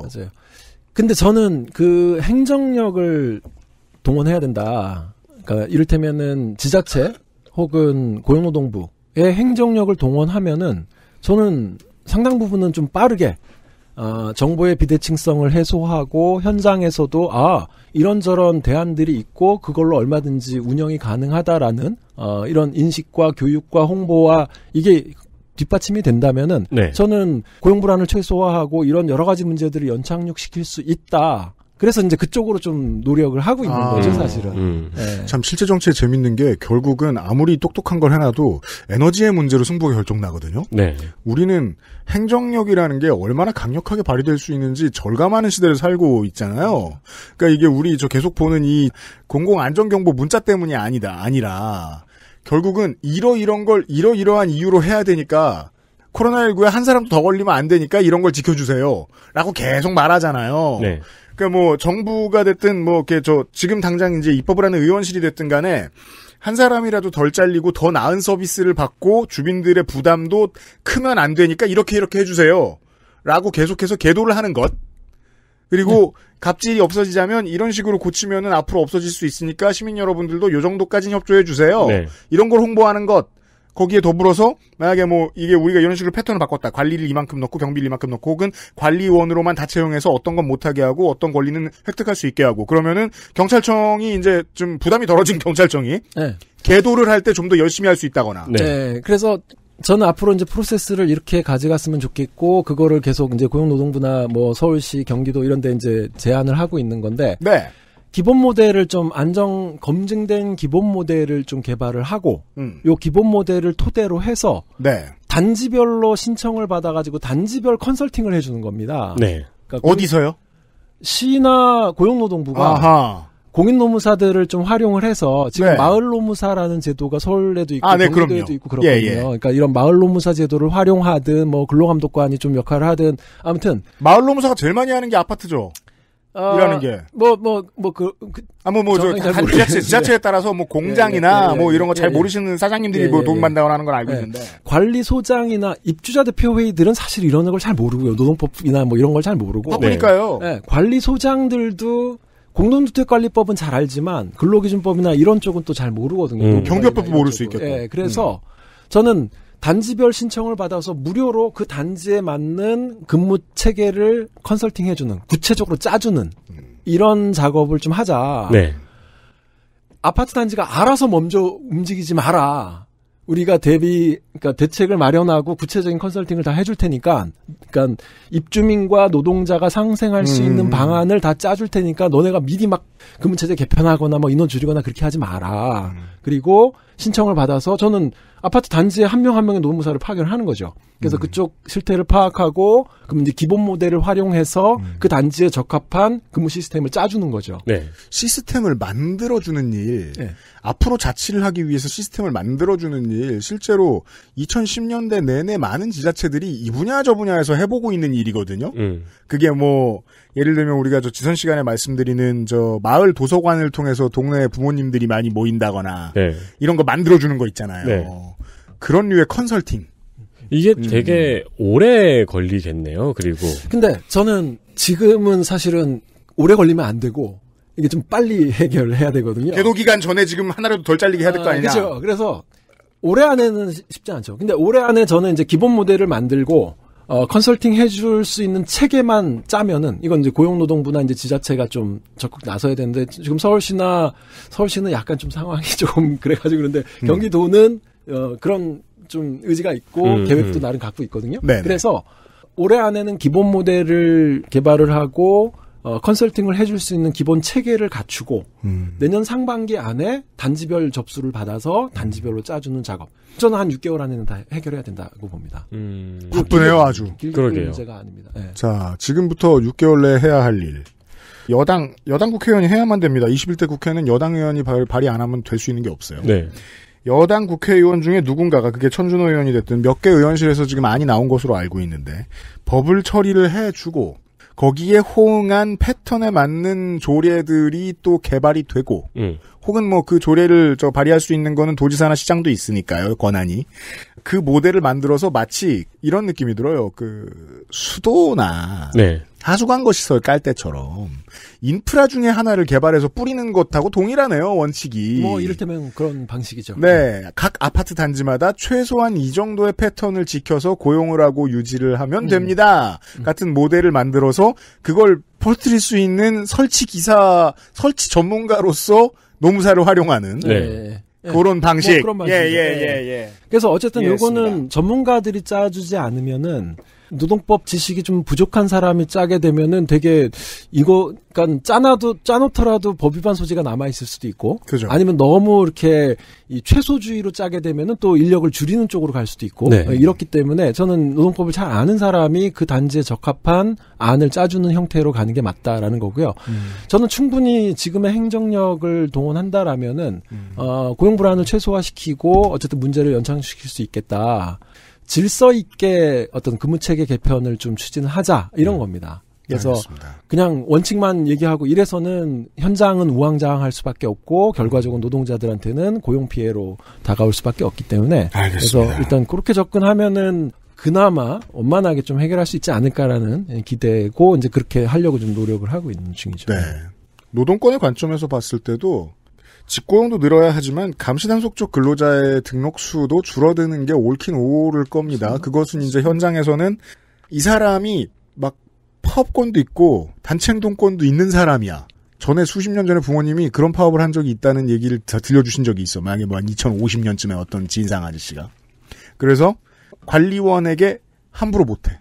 A: 네, 맞아요. 근데 저는 그 행정력을 동원해야 된다.
C: 그러니까 이를테면은 지자체 혹은 고용노동부의 행정력을 동원하면은 저는 상당 부분은 좀 빠르게 어, 정보의 비대칭성을 해소하고 현장에서도 아 이런저런 대안들이 있고 그걸로 얼마든지 운영이 가능하다라는 어, 이런 인식과 교육과 홍보와 이게 뒷받침이 된다면은 네. 저는 고용 불안을 최소화하고 이런 여러 가지 문제들을 연착륙시킬 수 있다.
A: 그래서 이제 그쪽으로 좀 노력을
C: 하고 있는 아, 거죠, 사실은. 음, 음.
A: 네. 참 실제 정치에 재밌는 게 결국은 아무리 똑똑한 걸 해놔도 에너지의 문제로 승부가 결정나거든요. 네. 우리는 행정력이라는 게 얼마나 강력하게 발휘될 수 있는지 절감하는 시대를 살고 있잖아요. 그러니까 이게 우리 저 계속 보는 이 공공 안전경보 문자 때문이 아니다 아니라 결국은 이러이런 걸 이러이러한 이유로 해야 되니까 코로나19에 한 사람도 더 걸리면 안 되니까 이런 걸 지켜주세요. 라고 계속 말하잖아요. 네. 그러니까 뭐 정부가 됐든 뭐 이렇게 저 지금 당장 이제 입법을 하는 의원실이 됐든 간에 한 사람이라도 덜 잘리고 더 나은 서비스를 받고 주민들의 부담도 크면 안 되니까 이렇게 이렇게 해주세요. 라고 계속해서 계도를 하는 것. 그리고 네. 갑질이 없어지자면 이런 식으로 고치면은 앞으로 없어질 수 있으니까 시민 여러분들도 요 정도까지는 협조해 주세요. 네. 이런 걸 홍보하는 것 거기에 더불어서 만약에 뭐 이게 우리가 이런 식으로 패턴을 바꿨다 관리를 이만큼 넣고 경비를 이만큼 넣고 혹은 관리원으로만 다 채용해서 어떤 건 못하게 하고 어떤 권리는 획득할 수 있게 하고 그러면은 경찰청이 이제 좀 부담이 덜어진 <laughs> 경찰청이 네. 계도를 할 때 좀 더 열심히 할 수 있다거나 네. 네. 그래서 저는 앞으로
C: 이제 프로세스를 이렇게 가져갔으면 좋겠고 그거를 계속 이제 고용노동부나 뭐 서울시, 경기도 이런 데 이제 제안을 하고 있는 건데 네. 기본 모델을 좀 안정 검증된 기본 모델을 좀 개발을 하고 음. 요 기본 모델을 토대로 해서 네. 단지별로 신청을 받아 가지고 단지별 컨설팅을 해 주는 겁니다.
B: 네. 그러니까 어디서요?
C: 시나 고용노동부가 아하. 공인 노무사들을 좀 활용을 해서 지금 네. 마을 노무사라는 제도가 서울에도 있고 아, 네, 경기도에도 있고 그렇거든요. 예, 예. 그러니까 이런 마을 노무사 제도를 활용하든 뭐 근로감독관이 좀 역할을 하든 아무튼 마을 노무사가 제일 많이 하는 게
A: 아파트죠. 어, 일는 게.
C: 뭐, 뭐, 뭐, 그, 그 아, 뭐, 뭐, 저, 지자체, 지자체에 따라서 뭐 공장이나 예, 예, 예, 뭐 이런 거잘 예, 예. 모르시는 사장님들이 예, 뭐돈 받다고 하는 걸 알고 있는데.
A: 관리소장이나
C: 입주자 대표회의들은 사실 이런 걸 잘 모르고요. 노동법이나 뭐 이런 걸 잘 모르고. 바쁘니까요. 아, 네. 네. 관리소장들도 공동주택관리법은 잘 알지만 근로기준법이나 이런 쪽은 또 잘 모르거든요. 음. 경비법도 모를 수 있겠고. 예, 그래서 음. 저는 단지별 신청을 받아서 무료로 그 단지에 맞는 근무 체계를 컨설팅 해주는 구체적으로 짜주는 음. 이런 작업을 좀 하자. 네. 아파트 단지가 알아서 먼저 움직이지 마라. 우리가 대비 그러니까 대책을 마련하고 구체적인 컨설팅을 다 해줄 테니까 그러니까 입주민과 노동자가 상생할 음. 수 있는 방안을 다 짜줄 테니까 너네가 미리 막 금융체제 개편하거나 뭐 인원 줄이거나 그렇게 하지 마라. 음. 그리고 신청을 받아서 저는 아파트 단지에 한 명 한 명의 노무사를 파견을 하는 거죠. 그래서 음. 그쪽 실태를 파악하고 그럼 이제 기본 모델을 활용해서 음. 그
A: 단지에 적합한 근무 시스템을 짜주는 거죠. 네. 시스템을 만들어주는 일, 네. 앞으로 자치를 하기 위해서 시스템을 만들어주는 일, 실제로 2010년대 내내 많은 지자체들이 이 분야 저 분야에서 해보고 있는 일이거든요. 음. 그게 뭐 예를 들면 우리가 저 지선 시간에 말씀드리는 저 마을 도서관을 통해서 동네 부모님들이 많이 모인다거나 네. 이런 거 만들어 주는 거 있잖아요. 네. 그런 류의 컨설팅. 이게 음. 되게
B: 오래 걸리겠네요. 그리고
A: 근데 저는 지금은
C: 사실은 오래 걸리면 안 되고 이게 좀 빨리 해결해야 을 되거든요. 개도
A: 기간 전에 지금 하나라도 덜 잘리게 해야 될 거 아, 아니냐. 그렇죠. 그래서 올해 안에는 쉽지 않죠.
C: 근데 올해 안에 저는 이제 기본 모델을 만들고 어, 컨설팅 해줄 수 있는 체계만 짜면은 이건 이제 고용노동부나 이제 지자체가 좀 적극 나서야 되는데 지금 서울시나 서울시는 약간 좀 상황이 좀 <laughs> 그래가지고 그런데 음. 경기도는 어, 그런 좀 의지가 있고 음, 계획도 음. 나름 갖고 있거든요. 네네. 그래서 올해 안에는 기본 모델을 개발을 하고 어, 컨설팅을 해줄 수 있는 기본 체계를 갖추고 음. 내년 상반기 안에 단지별 접수를 받아서 단지별로 짜주는 작업. 저는 한 6개월 안에는 다 해결해야 된다고 봅니다. 음. 아, 바쁘네요 아주. 그러게요. 문제가 아닙니다.
A: 네. 자 지금부터 6개월 내에 해야 할 일. 여당 여당 국회의원이 해야만 됩니다. 21대 국회는 여당 의원이 발, 발의 안 하면 될 수 있는 게 없어요. 네. 여당 국회의원 중에 누군가가 그게 천준호 의원이 됐든 몇 개 의원실에서 지금 많이 나온 것으로 알고 있는데 법을 처리를 해주고 거기에 호응한 패턴에 맞는 조례들이 또 개발이 되고 음. 혹은 뭐 그 조례를 저 발휘할 수 있는 거는 도지사나 시장도 있으니까요 권한이 그 모델을 만들어서 마치 이런 느낌이 들어요. 그 수도나 네. 하수관거 시설 깔 때처럼 인프라 중에 하나를 개발해서 뿌리는 것하고 동일하네요 원칙이. 뭐
C: 이를테면 그런 방식이죠. 네,
A: 각 아파트 단지마다 최소한 이 정도의 패턴을 지켜서 고용을 하고 유지를 하면 음. 됩니다. 음. 같은 모델을 만들어서 그걸 퍼뜨릴 수 있는 설치 기사, 설치 전문가로서 노무사를 활용하는. 네.
B: 네.
C: 예. 그런 뭐 방식. 뭐 그런 예, 방식. 예, 예, 예, 예. 그래서 어쨌든 요거는
A: 전문가들이
C: 짜주지 않으면은 노동법 지식이 좀 부족한 사람이 짜게 되면은 되게 이거 그러니까 짜놔도 짜놓더라도 법 위반 소지가 남아 있을 수도 있고 그죠. 아니면 너무 이렇게 이 최소주의로 짜게 되면은 또 인력을 줄이는 쪽으로 갈 수도 있고 네. 네. 이렇기 때문에 저는 노동법을 잘 아는 사람이 그 단지에 적합한 안을 짜주는 형태로 가는 게 맞다라는 거고요. 음. 저는 충분히 지금의 행정력을 동원한다라면은 음. 어, 고용 불안을 최소화시키고 어쨌든 문제를 연장시킬 수 있겠다. 질서 있게 어떤 근무 체계 개편을 좀 추진하자 이런 음. 겁니다. 그래서 알겠습니다. 그냥 원칙만 얘기하고 이래서는 현장은 우왕좌왕할 수밖에 없고 음. 결과적으로 노동자들한테는 고용 피해로 다가올 수밖에 없기 때문에 알겠습니다. 그래서 일단 그렇게 접근하면은 그나마 원만하게 좀 해결할 수 있지 않을까라는 기대고 이제 그렇게 하려고 좀
A: 노력을 하고 있는 중이죠. 네. 노동권의 관점에서 봤을 때도 직고용도 늘어야 하지만 감시단속쪽 근로자의 등록수도 줄어드는 게 옳긴 옳을 겁니다. 그렇죠. 그것은 이제 현장에서는 이 사람이 막 파업권도 있고 단체행동권도 있는 사람이야. 전에 수십 년 전에 부모님이 그런 파업을 한 적이 있다는 얘기를 다 들려주신 적이 있어. 만약에 뭐 한 2050년쯤에 어떤 진상 아저씨가. 그래서 관리원에게 함부로 못해.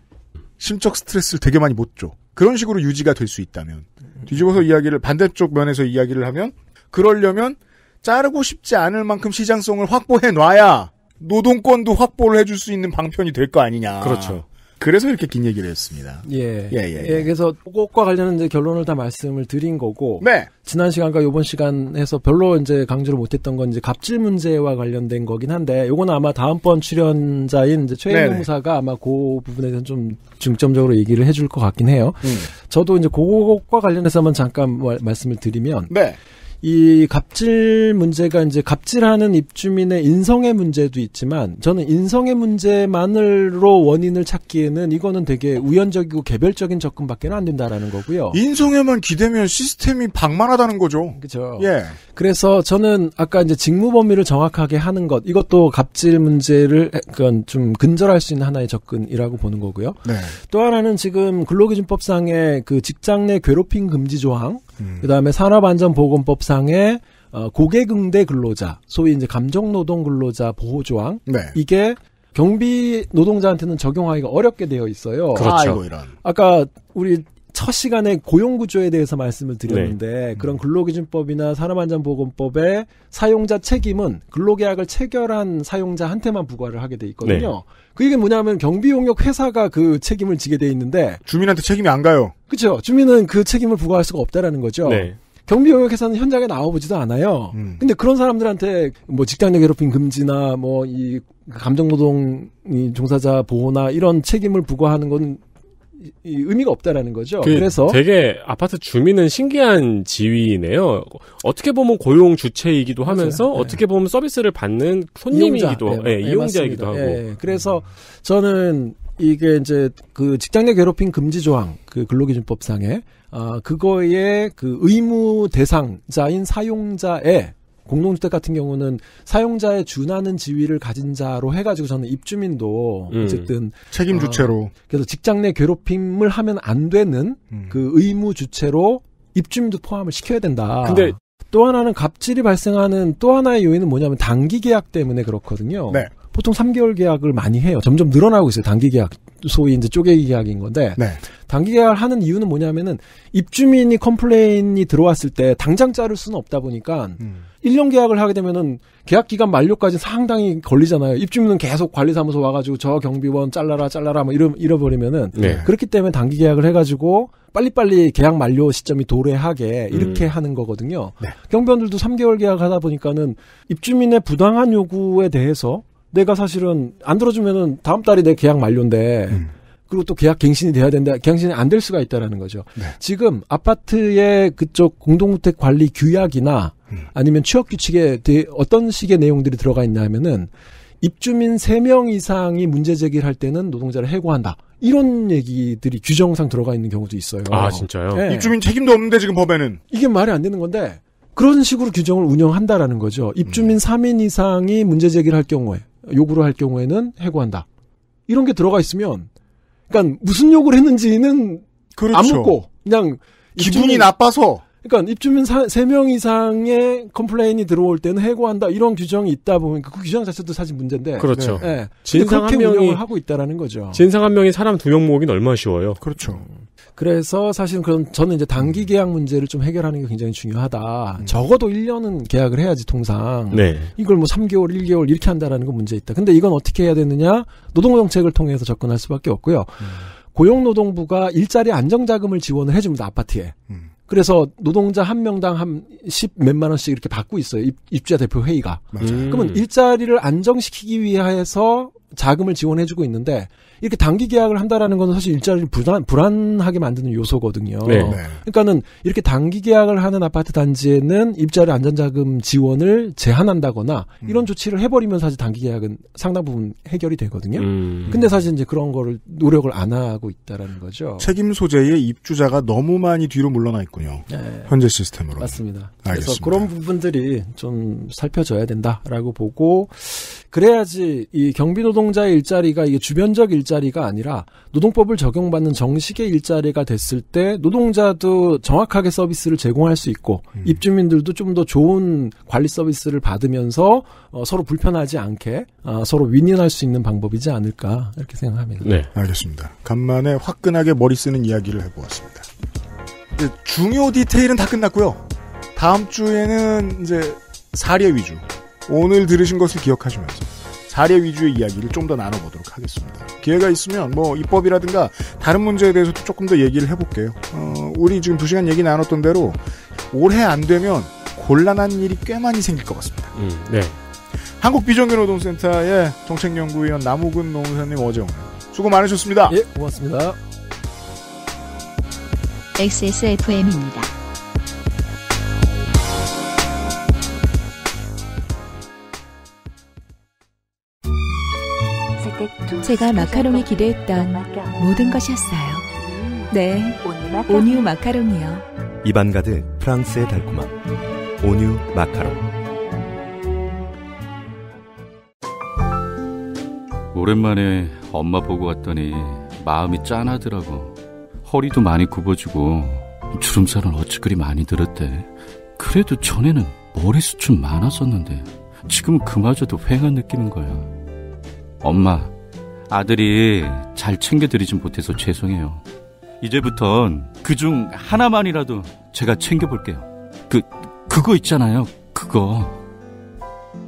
A: 심적 스트레스를 되게 많이 못 줘. 그런 식으로 유지가 될 수 있다면 뒤집어서 이야기를 반대쪽 면에서 이야기를 하면 그러려면 자르고 싶지 않을 만큼 시장성을 확보해 놔야 노동권도 확보를 해줄 수 있는 방편이 될 거 아니냐. 그렇죠. 그래서 이렇게 긴 얘기를 했습니다. 예. 예, 예. 예. 예 그래서 그것과
C: 관련한 이 결론을 다 말씀을 드린 거고. 네. 지난 시간과 이번 시간에서 별로 이제 강조를 못했던 건 이제 갑질 문제와 관련된 거긴 한데, 요거는 아마 다음번 출연자인 이제 최인공사가 아마 그 부분에선 대해좀 중점적으로 얘기를 해줄 것 같긴 해요. 음. 저도 이제 그것과 관련해서만 잠깐 말씀을 드리면. 네. 이 갑질 문제가 이제 갑질하는 입주민의 인성의 문제도 있지만 저는 인성의 문제만으로 원인을 찾기에는 이거는 되게 우연적이고 개별적인 접근밖에 안 된다라는 거고요. 인성에만 기대면 시스템이 방만하다는 거죠. 그렇죠. 예. 그래서 저는 아까 이제 직무 범위를 정확하게 하는 것 이것도 갑질 문제를 그건 좀 근절할 수 있는 하나의 접근이라고 보는 거고요. 네. 또 하나는 지금 근로기준법상의 그 직장 내 괴롭힘 금지 조항 음. 그다음에 산업안전보건법상의 어, 고객응대 근로자, 소위 이제 감정노동 근로자 보호조항 네. 이게 경비 노동자한테는 적용하기가 어렵게 되어 있어요. 그렇죠. 아, 아까 우리 첫 시간에 고용 구조에 대해서 말씀을 드렸는데 네. 음. 그런 근로기준법이나 사람안전보건법의 사용자 책임은 근로계약을 체결한 사용자한테만 부과를 하게 돼 있거든요. 네. 그게 뭐냐면 경비용역 회사가 그 책임을 지게 돼 있는데 주민한테 책임이 안 가요. 그렇죠. 주민은 그 책임을 부과할 수가 없다라는 거죠. 네. 경비용역 회사는 현장에 나와보지도 않아요. 음. 근데 그런 사람들한테 뭐직장내 괴롭힘 금지나 뭐 이감정노동 종사자 보호나 이런 책임을 부과하는 건이 의미가 없다라는 거죠. 그 그래서 되게
B: 아파트 주민은 신기한 지위이네요. 어떻게 보면 고용 주체이기도 하면서 맞 네. 어떻게 보면 서비스를 받는 손님이기도 이용자. 네, 예, 네, 이용자이기도 하고. 예, 예.
C: 그래서 저는 이게 이제 그 직장 내 괴롭힘 금지 조항 그 근로기준법상에 아 그거의 그 의무 대상자인 사용자의 공동주택 같은 경우는 사용자의 준하는 지위를 가진 자로 해가지고 저는 입주민도 음. 어쨌든 책임 어, 주체로 어, 그래서 직장 내 괴롭힘을 하면 안 되는 음. 그 의무 주체로 입주민도 포함을 시켜야 된다. 근데 또 하나는 갑질이 발생하는 또 하나의 요인은 뭐냐면 단기 계약 때문에 그렇거든요. 네. 보통 3개월 계약을 많이 해요. 점점 늘어나고 있어요. 단기 계약 소위 이제 쪼개기 계약인 건데 네. 단기 계약을 하는 이유는 뭐냐면은 입주민이 컴플레인이 들어왔을 때 당장 자를 수는 없다 보니까. 음. 1년 계약을 하게 되면은 계약 기간 만료까지 상당히 걸리잖아요. 입주민은 계속 관리사무소 와가지고 저 경비원 잘라라 잘라라 뭐 이러 잃어버리면은 네. 그렇기 때문에 단기 계약을 해가지고 빨리빨리 계약 만료 시점이 도래하게 이렇게 음. 하는 거거든요. 네. 경비원들도 3개월 계약하다 보니까는 입주민의 부당한 요구에 대해서 내가 사실은 안 들어주면은 다음 달이 내 계약 만료인데. 음. 그리고 또 계약 갱신이 돼야 된다. 갱신이 안 될 수가 있다라는 거죠. 네. 지금 아파트의 그쪽 공동주택 관리 규약이나 음. 아니면 취업 규칙에 대해 어떤 식의 내용들이 들어가 있냐 하면은 입주민 3명 이상이 문제 제기를 할 때는 노동자를 해고한다. 이런 얘기들이 규정상 들어가 있는 경우도 있어요. 아, 진짜요? 네. 입주민
A: 책임도 없는데 지금 법에는.
C: 이게 말이 안 되는 건데 그런 식으로 규정을 운영한다라는 거죠. 입주민 3인 음. 이상이 문제 제기를 할 경우에 요구를 할 경우에는 해고한다. 이런 게 들어가 있으면 그러니까 무슨 욕을 했는지는 그렇죠. 안 묻고 그냥 기분이 나빠서 그러니까 입주민 3명 이상의 컴플레인이 들어올 때는 해고한다 이런 규정이 있다 보면그 규정 자체도 사실 문제인데 그렇죠. 네. 네. 진상 한 명이 하고 있다라는 거죠.
B: 진상 한 명이 사람 두 명모으기 얼마나 쉬워요. 그렇죠. 그래서 사실 그런
C: 저는 이제 단기 음. 계약 문제를 좀 해결하는 게 굉장히 중요하다. 음. 적어도 1년은 계약을 해야지 통상. 네. 이걸 뭐 3개월, 1개월 이렇게 한다라는 건 문제 있다. 근데 이건 어떻게 해야 되느냐? 노동 정책을 통해서 접근할 수밖에 없고요. 음. 고용노동부가 일자리 안정자금을 지원을 해줍니다 아파트에. 음. 그래서 노동자 한 명당 한 십 몇만 원씩 이렇게 받고 있어요. 입, 주자 대표 회의가. 맞아요. 그러면 음. 일자리를 안정시키기 위해서 자금을 지원해주고 있는데 이렇게 단기 계약을 한다라는 건 사실 일자리를 불안, 불안하게 만드는 요소거든요. 네. 네. 그러니까는 이렇게 단기 계약을 하는 아파트 단지에는 입자리 안전자금 지원을 제한한다거나 음. 이런 조치를 해버리면 사실 단기 계약은 상당 부분 해결이 되거든요. 음. 근데
A: 사실 이제 그런 거를 노력을 안 하고
C: 있다라는 거죠.
A: 책임 소재의 입주자가 너무 많이 뒤로 물러나 있군요. 네. 현재 시스템으로. 맞습니다. 알겠습니다. 그래서
C: 그런 부분들이 좀 살펴져야 된다라고 보고 그래야지 이 경비노동자의 일자리가 이게 주변적 일자리가 아니라 노동법을 적용받는 정식의 일자리가 됐을 때 노동자도 정확하게 서비스를 제공할 수 있고 음. 입주민들도 좀 더 좋은 관리 서비스를 받으면서 어, 서로 불편하지 않게 어, 서로 윈윈할 수 있는 방법이지 않을까 이렇게
A: 생각합니다. 네, 알겠습니다. 간만에 화끈하게 머리 쓰는 이야기를 해보았습니다. 중요 디테일은 다 끝났고요. 다음 주에는 이제 사례 위주. 오늘 들으신 것을 기억하시면서 사례 위주의 이야기를 좀 더 나눠보도록 하겠습니다. 기회가 있으면 뭐 입법이라든가 다른 문제에 대해서도 조금 더 얘기를 해볼게요. 어, 우리 지금 두 시간 얘기 나눴던 대로 올해 안 되면 곤란한 일이 꽤 많이 생길 것 같습니다. 음, 네. 한국 비정규노동센터의 정책연구위원 남욱은 농사님 어제 오늘 수고 많으셨습니다. 예, 고맙습니다. XSFM입니다.
B: 제가 마카롱이 기대했던 모든
A: 것이었어요. 네, 오뉴
B: 마카롱이요. 이반가드 프랑스의 달콤함. 오뉴 마카롱. 오랜만에 엄마 보고 왔더니 마음이 짠하더라고. 허리도 많이 굽어지고 주름살은 어찌 그리 많이 들었대. 그래도 전에는 머리숱은 많았었는데 지금은 그마저도 휑한 느낌인 거야. 엄마, 아들이 잘 챙겨드리진 못해서 죄송해요. 이제부턴 그중 하나만이라도 제가 챙겨볼게요. 그, 그거 있잖아요. 그거.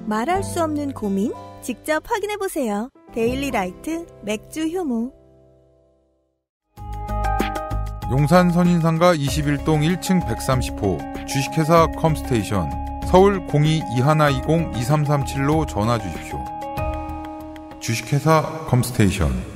A: 말할 수 없는 고민? 직접 확인해보세요. 데일리 라이트 맥주 효모. 용산 선인상가 21동 1층 130호 주식회사 컴스테이션 서울 02-2120-2337로 전화 주십시오. 주식회사 컴스테이션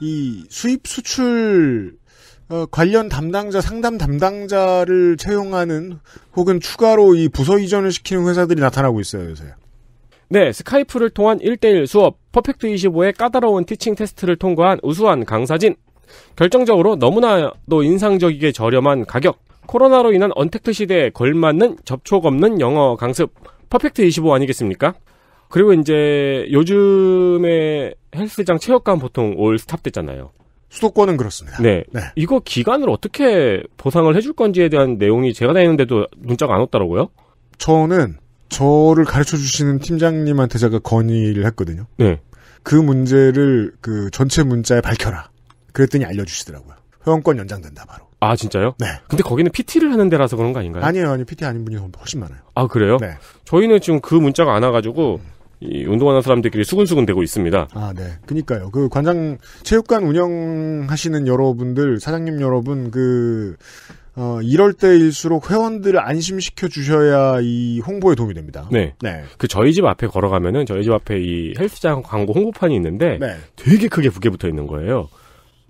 A: 이 수입 수출 어, 관련 담당자, 상담 담당자를 채용하는 혹은 추가로 이 부서 이전을 시키는 회사들이 나타나고 있어요, 요새.
B: 네, 스카이프를 통한 1대1 수업, 퍼펙트25의 까다로운 티칭 테스트를 통과한 우수한 강사진. 결정적으로 너무나도 인상적이게 저렴한 가격, 코로나로 인한 언택트 시대에 걸맞는 접촉 없는 영어 강습, 퍼펙트25 아니겠습니까? 그리고 이제 요즘에 헬스장 체육관 보통 올 스탑 됐잖아요. 수도권은 그렇습니다. 네. 네. 이거 기간을 어떻게 보상을 해줄 건지에 대한 내용이 제가 다니는데도 문자가 안 왔더라고요.
A: 저는 저를 가르쳐 주시는 팀장님한테 제가 건의를 했거든요. 네. 그 문제를 그 전체 문자에 밝혀라. 그랬더니 알려주시더라고요. 회원권 연장된다 바로.
B: 아 진짜요? 네. 근데 거기는 PT를 하는 데라서 그런 거 아닌가요?
A: 아니에요, 아니요 PT 아닌 분이 훨씬 많아요.
B: 아 그래요? 네. 저희는 지금 그 문자가 안 와가지고 음. 이 운동하는 사람들끼리 수근수근 되고 있습니다. 아, 네.
A: 그니까요. 그 관장, 체육관 운영하시는 여러분들, 사장님 여러분, 그, 어, 이럴 때일수록 회원들을 안심시켜 주셔야 이 홍보에 도움이 됩니다.
B: 네. 네. 그 저희 집 앞에 걸어가면은 저희 집 앞에 이 헬스장 광고 홍보판이 있는데 네. 되게 크게 붙게 붙어 있는 거예요.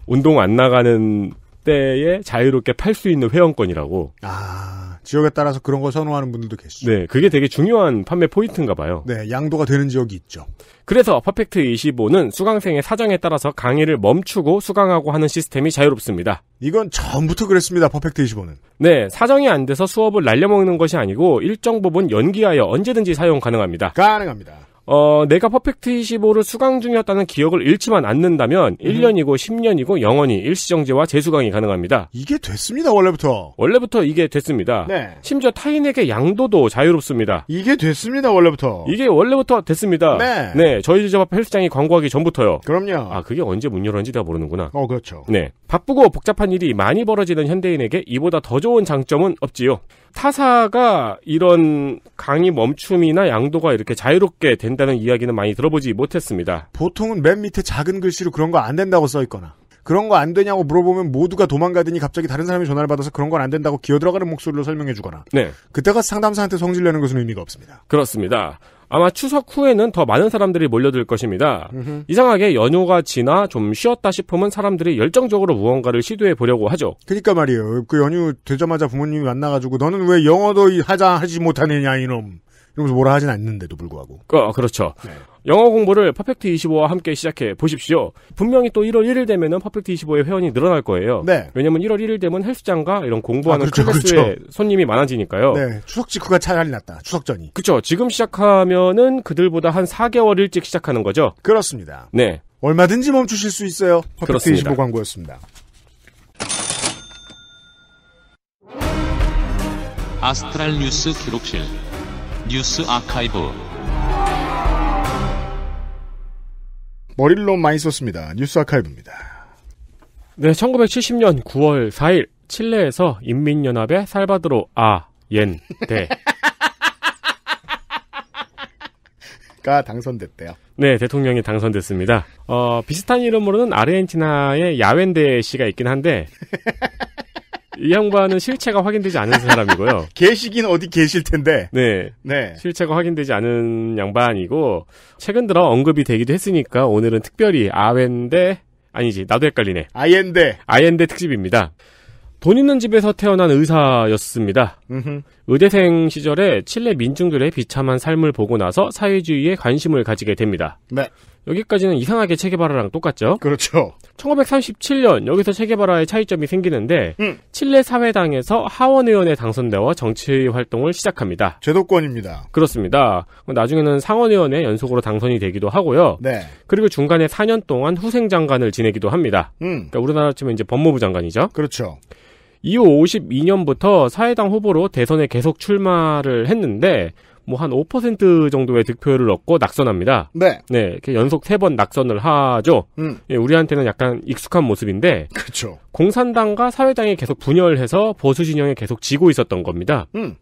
B: 운동 안 나가는 때에 자유롭게 팔 수 있는 회원권이라고. 아. 지역에 따라서 그런 걸
A: 선호하는 분들도 계시죠.
B: 네, 그게 되게 중요한 판매 포인트인가 봐요. 네, 양도가 되는 지역이 있죠. 그래서 퍼펙트 25는 수강생의 사정에 따라서 강의를 멈추고 수강하고 하는 시스템이 자유롭습니다. 이건
A: 처음부터 그랬습니다. 퍼펙트 25는.
B: 네, 사정이 안 돼서 수업을 날려먹는 것이 아니고 일정 부분 연기하여 언제든지 사용 가능합니다. 가능합니다. 어, 내가 퍼펙트 25를 수강 중이었다는 기억을 잃지만 않는다면 음. 1년이고 10년이고 영원히 일시정지와 재수강이 가능합니다. 이게 됐습니다, 원래부터. 원래부터 이게 됐습니다. 네. 심지어 타인에게 양도도 자유롭습니다. 이게 됐습니다, 원래부터. 이게 원래부터 됐습니다. 네. 네, 저희 집앞 헬스장이 광고하기 전부터요. 그럼요. 아, 그게 언제 문 열었는지 다 모르는구나. 어, 그렇죠. 네. 바쁘고 복잡한 일이 많이 벌어지는 현대인에게 이보다 더 좋은 장점은 없지요. 타사가 이런 강의 멈춤이나 양도가 이렇게 자유롭게 된다는 이야기는 많이 들어보지 못했습니다.
A: 보통은 맨 밑에 작은 글씨로 그런 거 안 된다고 써 있거나 그런 거 안 되냐고 물어보면 모두가 도망가더니 갑자기 다른 사람이 전화를 받아서 그런 건 안 된다고 기어들어가는 목소리로 설명해 주거나
B: 네. 그때가 상담사한테 성질 내는 것은 의미가 없습니다. 그렇습니다. 아마 추석 후에는 더 많은 사람들이 몰려들 것입니다. 으흠. 이상하게 연휴가 지나 좀 쉬었다 싶으면 사람들이 열정적으로 무언가를 시도해 보려고 하죠.
A: 그러니까 말이에요. 그 연휴 되자마자 부모님이 만나가지고 너는 왜 영어도 하자 하지 못하느냐 이놈. 이러면서 뭐라 하진 않는데도 불구하고.
B: 어, 그렇죠. 네. 영어 공부를 퍼펙트 25와 함께 시작해 보십시오. 분명히 또 1월 1일 되면은 퍼펙트 25의 회원이 늘어날 거예요. 네. 왜냐면 1월 1일 되면 헬스장과 이런 공부하는 아, 그렇죠, 클래스에 그렇죠. 손님이 많아지니까요. 네.
A: 추석 직후가 차라리 낫다. 추석 전이.
B: 그렇죠. 지금 시작하면은 그들보다 한 4개월 일찍 시작하는 거죠. 그렇습니다.
A: 네. 얼마든지 멈추실 수 있어요. 퍼펙트 그렇습니다. 25 광고였습니다.
B: 아스트랄 뉴스 기록실 뉴스 아카이브 머릴로 많이 썼습니다. 뉴스 아카이브입니다. 네, 1970년 9월 4일 칠레에서 인민연합의 살바드로 아옌데
A: <laughs> 가 당선됐대요.
B: 네, 대통령이 당선됐습니다. 어, 비슷한 이름으로는 아르헨티나의 야웬데 씨가 있긴 한데 <laughs> 이 양반은 실체가 확인되지 않은 사람이고요. <laughs> 계시긴 어디 계실 텐데. 네. 네. 실체가 확인되지 않은 양반이고, 최근 들어 언급이 되기도 했으니까 오늘은 특별히 아웬데, 아니지, 나도 헷갈리네. 아옌데. 아옌데 특집입니다. 돈 있는 집에서 태어난 의사였습니다. 의대생 시절에 칠레 민중들의 비참한 삶을 보고 나서 사회주의에 관심을 가지게 됩니다. 네. 여기까지는 이상하게 체계바라랑 똑같죠? 그렇죠. 1937년 여기서 체계바라의 차이점이 생기는데 음. 칠레 사회당에서 하원 의원에 당선되어 정치 활동을 시작합니다. 제도권입니다. 그렇습니다. 나중에는 상원 의원에 연속으로 당선이 되기도 하고요. 네. 그리고 중간에 4년 동안 후생 장관을 지내기도 합니다. 음. 그러니까 우리나라 치면 이제 법무부 장관이죠. 그렇죠. 이후 52년부터 사회당 후보로 대선에 계속 출마를 했는데 뭐한5% 정도의 득표율을 얻고 낙선합니다. 네. 네, 이렇게 연속 세 번 낙선을 하죠. 음. 예, 우리한테는 약간 익숙한 모습인데. 그렇죠. 공산당과 사회당이 계속 분열해서 보수 진영에 계속 지고 있었던 겁니다. 음.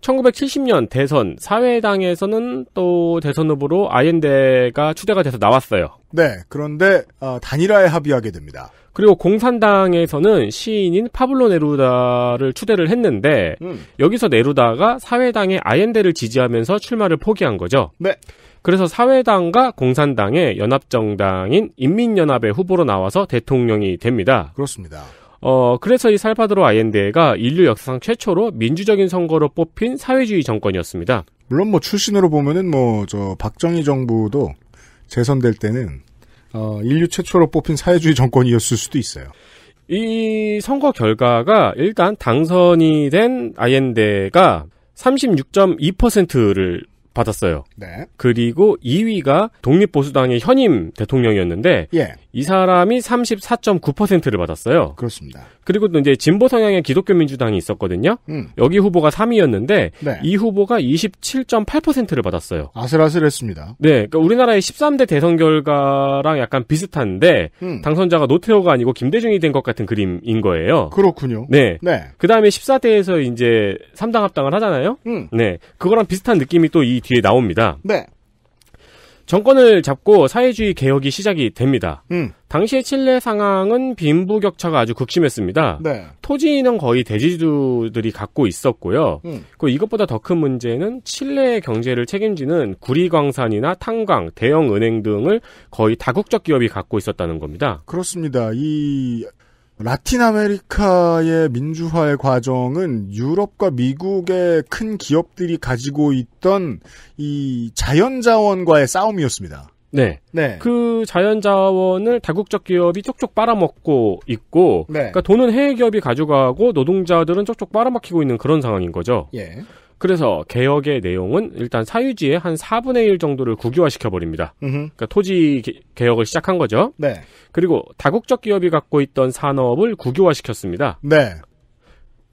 B: 1970년 대선 사회당에서는 또 대선 후보로 아옌데가 추대가 돼서 나왔어요.
A: 네, 그런데 어, 단일화에 합의하게 됩니다.
B: 그리고 공산당에서는 시인인 파블로 네루다를 추대를 했는데 음. 여기서 네루다가 사회당의 아엔데를 지지하면서 출마를 포기한 거죠. 네. 그래서 사회당과 공산당의 연합정당인 인민연합의 후보로 나와서 대통령이 됩니다. 그렇습니다. 어, 그래서 이살파드로아엔데가 인류 역사상 최초로 민주적인 선거로 뽑힌 사회주의 정권이었습니다.
A: 물론 뭐 출신으로 보면은 뭐 저 박정희 정부도 재선될 때는 어, 인류 최초로 뽑힌 사회주의 정권이었을 수도 있어요.
B: 이 선거 결과가 일단 당선이 된아엔데가 36.2%를 받았어요. 네. 그리고 2위가 독립보수당의 현임 대통령이었는데 예. 이 사람이 34.9%를 받았어요. 그렇습니다. 그리고 또 이제 진보 성향의 기독교 민주당이 있었거든요. 음. 여기 후보가 3위였는데 네. 이 후보가 27.8%를 받았어요.
A: 아슬아슬했습니다.
B: 네, 그러니까 우리나라의 13대 대선 결과랑 약간 비슷한데 음. 당선자가 노태우가 아니고 김대중이 된 것 같은 그림인 거예요. 그렇군요. 네, 네. 그 다음에 14대에서 이제 3당 합당을 하잖아요. 음. 네, 그거랑 비슷한 느낌이 또이 뒤에 나옵니다. 네. 정권을 잡고 사회주의 개혁이 시작이 됩니다. 음. 당시의 칠레 상황은 빈부격차가 아주 극심했습니다. 네. 토지는 거의 대지주들이 갖고 있었고요. 음. 그 이것보다 더 큰 문제는 칠레의 경제를 책임지는 구리광산이나 탄광, 대형 은행 등을 거의 다국적 기업이 갖고 있었다는 겁니다.
A: 그렇습니다. 이 라틴 아메리카의 민주화의 과정은 유럽과 미국의 큰 기업들이 가지고 있던 이 자연 자원과의 싸움이었습니다.
B: 네. 네. 그 자연 자원을 다국적 기업이 쪽쪽 빨아먹고 있고, 네. 그러니까 돈은 해외 기업이 가져가고 노동자들은 쪽쪽 빨아먹히고 있는 그런 상황인 거죠. 예. 그래서 개혁의 내용은 일단 사유지의 한 4분의 1 정도를 국유화시켜 버립니다. 그러니까 토지 개혁을 시작한 거죠. 네. 그리고 다국적 기업이 갖고 있던 산업을 국유화시켰습니다. 네.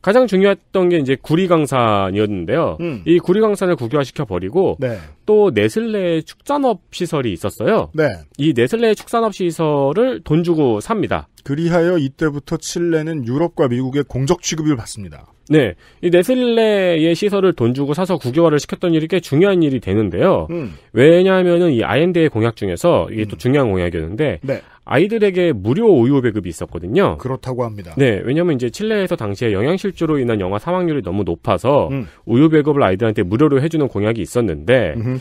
B: 가장 중요했던 게 이제 구리강산이었는데요. 음. 이 구리강산을 국유화시켜 버리고 네. 또 네슬레 축산업 시설이 있었어요. 네. 이 네슬레 축산업 시설을 돈 주고 삽니다. 그리하여
A: 이때부터 칠레는 유럽과 미국의 공적 취급을 받습니다.
B: 네. 이 네슬레의 시설을 돈 주고 사서 국유화를 시켰던 일이 꽤 중요한 일이 되는데요. 음. 왜냐하면은 이아엔드의 공약 중에서 이게 음. 중요한 공약이었는데 네. 아이들에게 무료 우유 배급이 있었거든요. 그렇다고 합니다. 네, 왜냐면 하 이제 칠레에서 당시에 영양실조로 인한 영아 사망률이 너무 높아서 음. 우유 배급을 아이들한테 무료로 해주는 공약이 있었는데 음흠.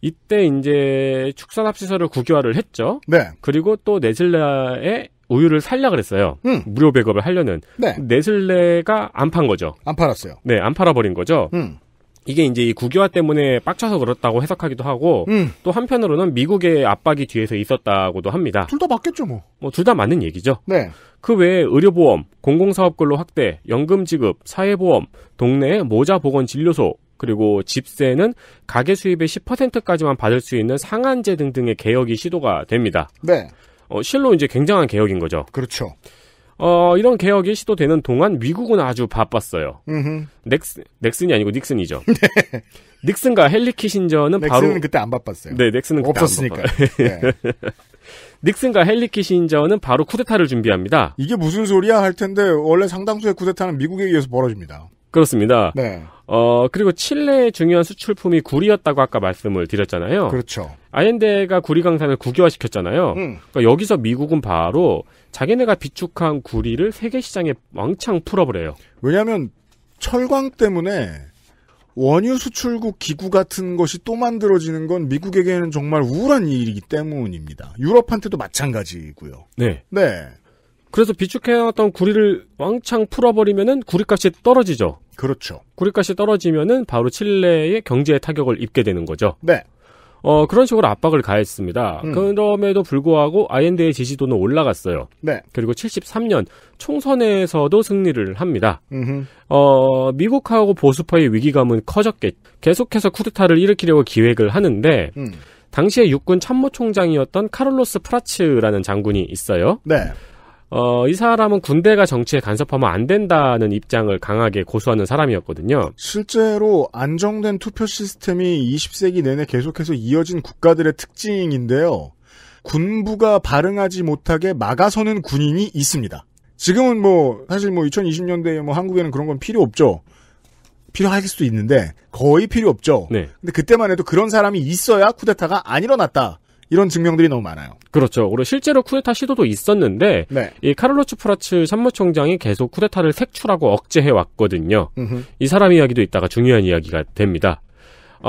B: 이때 이제 축산합시설을 국유화를 했죠. 네. 그리고 또네슬레의 우유를 살려 그랬어요. 음. 무료 배급을 하려는. 네. 네슬레가 안 판 거죠. 안 팔았어요. 네, 안 팔아버린 거죠. 음. 이게 이제 이 국유화 때문에 빡쳐서 그렇다고 해석하기도 하고 음. 또 한편으로는 미국의 압박이 뒤에서 있었다고도 합니다. 둘 다 맞겠죠 뭐. 뭐 둘 다 맞는 얘기죠. 네. 그 외에 의료보험, 공공사업근로 확대, 연금 지급, 사회보험, 동네 모자 보건 진료소, 그리고 집세는 가계 수입의 10%까지만 받을 수 있는 상한제 등등의 개혁이 시도가 됩니다. 네. 어, 실로 이제 굉장한 개혁인 거죠. 그렇죠. 어, 이런 개혁이 시도되는 동안 미국은 아주 바빴어요. 넥슨, 넥슨이 아니고 닉슨이죠. <laughs> 네. 닉슨과 헨리 키신저는 넥슨은 바로. 넥슨은 그때 안 바빴어요. 네, 넥슨은 그때 없었으니까. 네. <laughs> 닉슨과 헨리 키신저는 바로 쿠데타를 준비합니다. 이게 무슨
A: 소리야 할 텐데 원래 상당수의 쿠데타는 미국에 의해서 벌어집니다.
B: 그렇습니다. 네. 어, 그리고 칠레의 중요한 수출품이 구리였다고 아까 말씀을 드렸잖아요. 그렇죠. 아옌데가 구리 강산을 국유화시켰잖아요. 음. 그러니까 여기서 미국은 바로 자기네가 비축한 구리를 세계 시장에 왕창 풀어버려요. 왜냐하면 철광 때문에
A: 원유 수출국 기구 같은 것이 또 만들어지는 건 미국에게는 정말 우울한
B: 일이기 때문입니다. 유럽한테도 마찬가지고요. 네. 네. 그래서 비축해놨던 구리를 왕창 풀어버리면은 구리값이 떨어지죠. 그렇죠. 구리값이 떨어지면은 바로 칠레의 경제에 타격을 입게 되는 거죠. 네. 어, 그런 식으로 압박을 가했습니다. 음. 그럼에도 불구하고 아엔드의 지지도는 올라갔어요. 네. 그리고 73년 총선에서도 승리를 합니다. 어, 미국하고 보수파의 위기감은 커졌게 계속해서 쿠데타를 일으키려고 기획을 하는데, 음. 당시에 육군 참모총장이었던 카를로스 프라츠라는 장군이 있어요. 네. 어, 이 사람은 군대가 정치에 간섭하면 안 된다는 입장을 강하게 고수하는 사람이었거든요. 실제로
A: 안정된 투표 시스템이 20세기 내내 계속해서 이어진 국가들의 특징인데요. 군부가 발응하지 못하게 막아서는 군인이 있습니다. 지금은 뭐, 사실 뭐 2020년대에 뭐 한국에는 그런 건 필요 없죠. 필요할 수도
B: 있는데 거의 필요 없죠. 네.
A: 근데 그때만 해도 그런 사람이 있어야 쿠데타가 안 일어났다. 이런 증명들이 너무 많아요.
B: 그렇죠. 그리고 실제로 쿠데타 시도도 있었는데 네. 이 카를로츠 프라츠 참모총장이 계속 쿠데타를 색출하고 억제해 왔거든요. 이 사람 이야기도 있다가 중요한 이야기가 됩니다.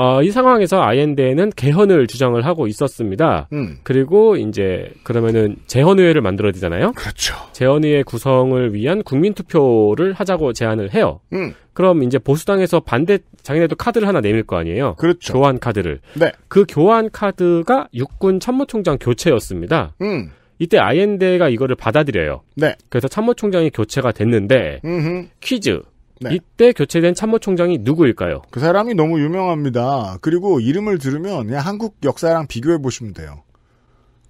B: 어, 이 상황에서 아옌데는 이 개헌을 주장을 하고 있었습니다. 음. 그리고 이제 그러면은 재헌의회를 만들어야 되잖아요. 그렇죠. 재헌의회 구성을 위한 국민투표를 하자고 제안을 해요. 음. 그럼 이제 보수당에서 반대 자기네도 카드를 하나 내밀 거 아니에요. 그렇죠. 교환 카드를. 네. 그 교환 카드가 육군 참모총장 교체였습니다. 음. 이때 아옌데가 이 이거를 받아들여요. 네. 그래서 참모총장이 교체가 됐는데 음흠. 퀴즈. 네. 이때 교체된 참모총장이 누구일까요?
A: 그 사람이 너무 유명합니다. 그리고 이름을 들으면 그냥 한국 역사랑 비교해 보시면 돼요.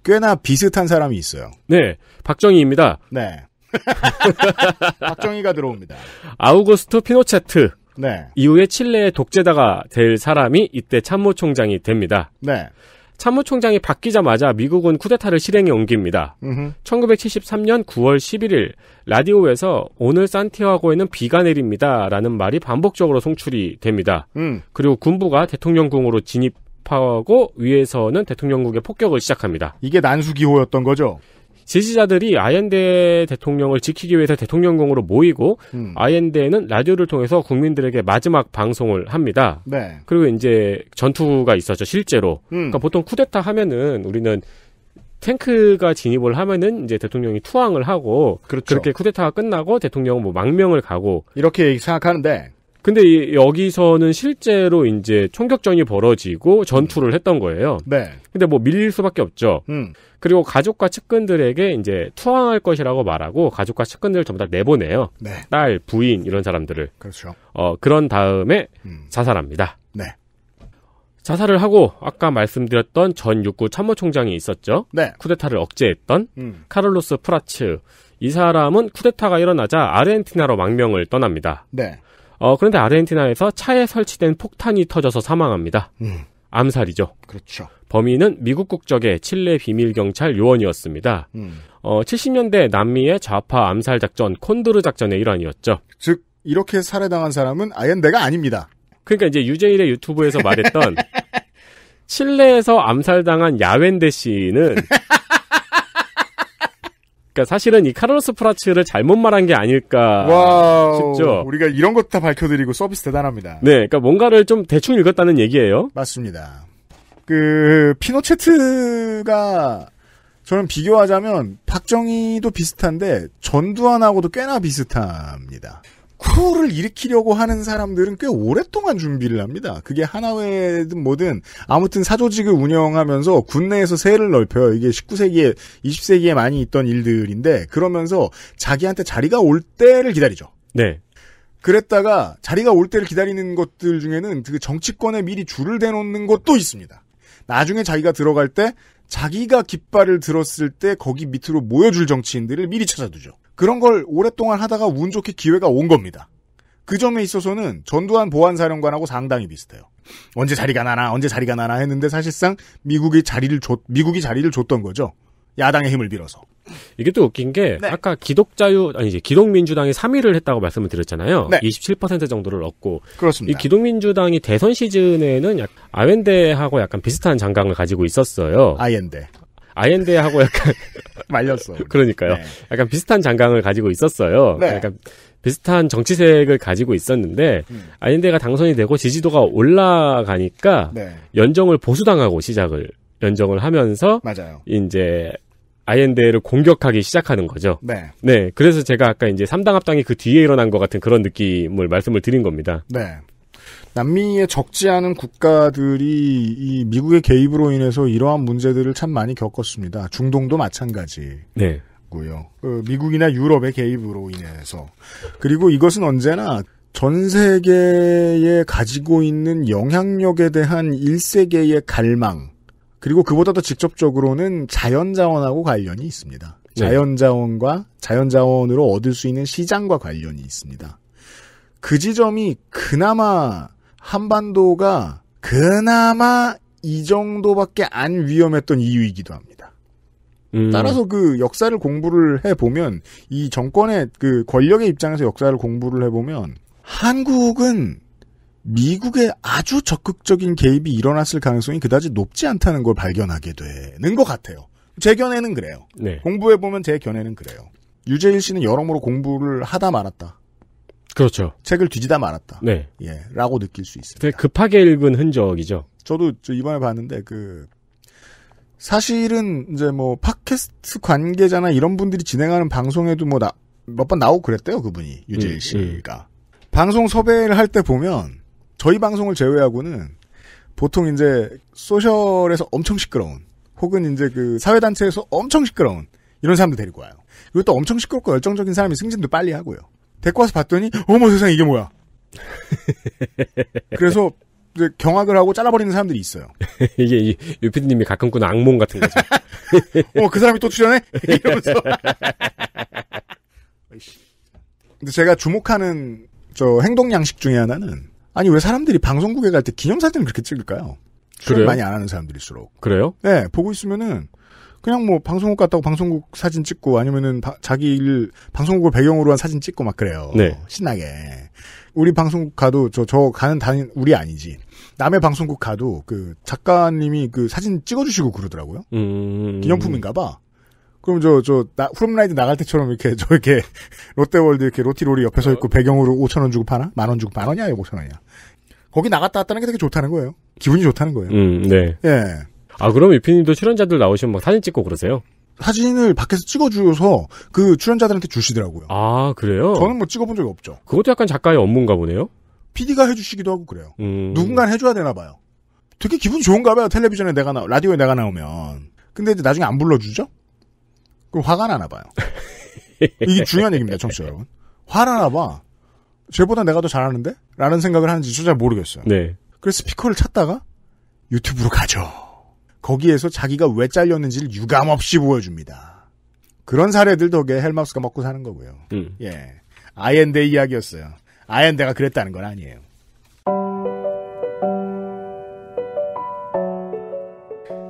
A: 꽤나 비슷한 사람이 있어요.
B: 네, 박정희입니다. 네. <laughs> 박정희가 들어옵니다. 아우구스토 피노체트. 네. 이후에 칠레의 독재자가 될 사람이 이때 참모총장이 됩니다. 네. 참모총장이 바뀌자마자 미국은 쿠데타를 실행에 옮깁니다. 으흠. 1973년 9월 11일 라디오에서 오늘 산티아고에는 비가 내립니다라는 말이 반복적으로 송출이 됩니다. 음. 그리고 군부가 대통령궁으로 진입하고 위에서는 대통령궁의 폭격을 시작합니다. 이게 난수기호였던 거죠. 지지자들이 아엔데 대통령을 지키기 위해서 대통령궁으로 모이고 음. 아엔데는 라디오를 통해서 국민들에게 마지막 방송을 합니다. 네. 그리고 이제 전투가 있었죠 실제로. 음. 그러니까 보통 쿠데타 하면은 우리는 탱크가 진입을 하면은 이제 대통령이 투항을 하고 그렇죠. 그렇게 쿠데타가 끝나고 대통령은 뭐 망명을 가고 이렇게 생각하는데 근데 이, 여기서는 실제로 이제 총격전이 벌어지고 전투를 했던 거예요. 네. 근데 뭐 밀릴 수밖에 없죠. 음. 그리고 가족과 측근들에게 이제 투항할 것이라고 말하고 가족과 측근들을 전부 다 내보내요. 네. 딸, 부인 이런 사람들을. 그렇죠. 어 그런 다음에 음. 자살합니다. 네. 자살을 하고 아까 말씀드렸던 전 육구 참모총장이 있었죠. 네. 쿠데타를 억제했던 음. 카를로스 프라츠 이 사람은 쿠데타가 일어나자 아르헨티나로 망명을 떠납니다. 네. 어, 그런데 아르헨티나에서 차에 설치된 폭탄이 터져서 사망합니다. 음. 암살이죠. 그렇죠. 범인은 미국 국적의 칠레 비밀경찰 요원이었습니다. 음. 어, 70년대 남미의 좌파 암살 작전 콘도르 작전의 일환이었죠. 즉 이렇게 살해당한 사람은 아예 대가 아닙니다. 그러니까 이제 유재일의 유튜브에서 말했던 <laughs> 칠레에서 암살당한 야웬데 씨는 <laughs> 그러니까 사실은 이 카를로스 프라츠를 잘못 말한 게 아닐까 와우, 싶죠.
A: 우리가 이런 것 다 밝혀드리고 서비스 대단합니다.
B: 네, 그러니까 뭔가를 좀 대충 읽었다는 얘기예요. 맞습니다.
A: 그 피노체트가 저는 비교하자면 박정희도 비슷한데 전두환하고도 꽤나 비슷합니다. 쿠를 일으키려고 하는 사람들은 꽤 오랫동안 준비를 합니다. 그게 하나회든 뭐든 아무튼 사조직을 운영하면서 군내에서 세를 넓혀요. 이게 19세기에 20세기에 많이 있던 일들인데 그러면서 자기한테 자리가 올 때를 기다리죠. 네. 그랬다가 자리가 올 때를 기다리는 것들 중에는 그 정치권에 미리 줄을 대놓는 것도 있습니다. 나중에 자기가 들어갈 때 자기가 깃발을 들었을 때 거기 밑으로 모여줄 정치인들을 미리 찾아두죠. 그런 걸 오랫동안 하다가 운 좋게 기회가 온 겁니다. 그 점에 있어서는 전두환 보안사령관하고 상당히 비슷해요. 언제 자리가 나나, 언제 자리가 나나 했는데 사실상 미국이 자리를 줬,
B: 미국이 자리를 줬던 거죠. 야당의 힘을 빌어서. 이게 또 웃긴 게 네. 아까 기독자유 아니 이제 기독민주당이 3위를 했다고 말씀을 드렸잖아요. 네. 27% 정도를 얻고 그렇습니다. 이 기독민주당이 대선 시즌에는 약 아웬데하고 약간 비슷한 장강을 가지고 있었어요. 아웬데 아옌데하고 약간 <laughs> 말렸어. 그러니까요. 네. 약간 비슷한 장강을 가지고 있었어요. 네. 약간 비슷한 정치색을 가지고 있었는데 음. 아옌데가 당선이 되고 지지도가 올라가니까 네. 연정을 보수당하고 시작을 연정을 하면서 맞아요. 이제 아이엔데를 공격하기 시작하는 거죠. 네. 네. 그래서 제가 아까 이제 삼당 합당이 그 뒤에 일어난 것 같은 그런 느낌을 말씀을 드린 겁니다.
A: 네. 남미의 적지 않은 국가들이 이 미국의 개입으로 인해서 이러한 문제들을 참 많이 겪었습니다. 중동도 마찬가지고요. 네. 그 미국이나 유럽의 개입으로 인해서 그리고 이것은 언제나 전 세계에 가지고 있는 영향력에 대한 일세계의 갈망 그리고 그보다 더 직접적으로는 자연자원하고 관련이 있습니다. 네. 자연자원과 자연자원으로 얻을 수 있는 시장과 관련이 있습니다. 그 지점이 그나마 한반도가 그나마 이 정도밖에 안 위험했던 이유이기도 합니다. 음. 따라서 그 역사를 공부를 해보면 이 정권의 그 권력의 입장에서 역사를 공부를 해보면 한국은 미국의 아주 적극적인 개입이 일어났을 가능성이 그다지 높지 않다는 걸 발견하게 되는 것 같아요. 제 견해는 그래요. 네. 공부해보면 제 견해는 그래요. 유재일 씨는 여러모로 공부를 하다 말았다. 그렇죠. 책을 뒤지다 말았다. 네. 예, 라고 느낄 수 있습니다. 급하게 읽은 흔적이죠. 저도 저 이번에 봤는데 그 사실은 이제 뭐 팟캐스트 관계자나 이런 분들이 진행하는 방송에도 뭐몇번 나오고 그랬대요 그분이 유재일 음, 음. 씨가 음. 방송 섭외를 할 때 보면 저희 방송을 제외하고는 보통 이제 소셜에서 엄청 시끄러운 혹은 이제 그 사회단체에서 엄청 시끄러운 이런 사람들 데리고 와요. 그리고 또 엄청 시끄럽고 열정적인 사람이 승진도 빨리 하고요. 데리고 와서 봤더니 어머 세상 이게 뭐야. 그래서 경악을 하고 잘라버리는 사람들이 있어요.
B: <laughs> 이게 유피디님이 가끔 꾸는 악몽 같은
A: 거죠. <laughs> 어 그 사람이 또 출연해? <laughs> 이러면서. 근데 제가 주목하는 저 행동 양식 중에 하나는 아니 왜 사람들이 방송국에 갈 때 기념 사진을 그렇게 찍을까요? 그래요? 많이 안 하는 사람들일수록. 그래요? 네 보고 있으면은 그냥 뭐 방송국 갔다고 방송국 사진 찍고 아니면은 바, 자기 일 방송국을 배경으로 한 사진 찍고 막 그래요. 네. 신나게. 우리 방송국 가도 저 저 가는 단인 우리 아니지. 남의 방송국 가도 그 작가님이 그 사진 찍어주시고 그러더라고요. 음... 기념품인가봐. 그럼 저저 후렴라이드 나갈 때처럼 이렇게 저 이렇게 <laughs> 롯데월드 이렇게 로티롤이 옆에 서 있고 배경으로 5천 원 주고 파나? 만원 주고 만 원이야, 5천 원이야. 거기 나갔다 왔다는 게 되게 좋다는 거예요.
B: 기분이 좋다는 거예요. 음, 네. 예. 아, 그럼 유피님도 출연자들 나오시면 막 뭐 사진 찍고 그러세요?
A: 사진을 밖에서 찍어주셔서 그 출연자들한테 주시더라고요.
B: 아, 그래요? 저는 뭐 찍어본 적이 없죠. 그것도 약간 작가의 업무인가 보네요? PD가 해주시기도 하고 그래요. 음...
A: 누군가 해줘야 되나 봐요. 되게 기분 좋은가 봐요. 텔레비전에 내가 나, 라디오에 내가 나오면. 근데 이제 나중에 안 불러주죠? 그럼 화가 나나 봐요. <laughs> 이게 중요한 얘기입니다, 청취자 여러분. 화나나 봐. 쟤보다 내가 더 잘하는데? 라는 생각을 하는지 저 잘 모르겠어요. 네. 그래서 스피커를 찾다가 유튜브로 가죠. 거기에서 자기가 왜 잘렸는지를 유감없이 보여줍니다. 그런 사례들 덕에 헬마우스가 먹고 사는 거고요. 음. 예. 아이엔데 이야기였어요. 아이엔데가 그랬다는 건 아니에요.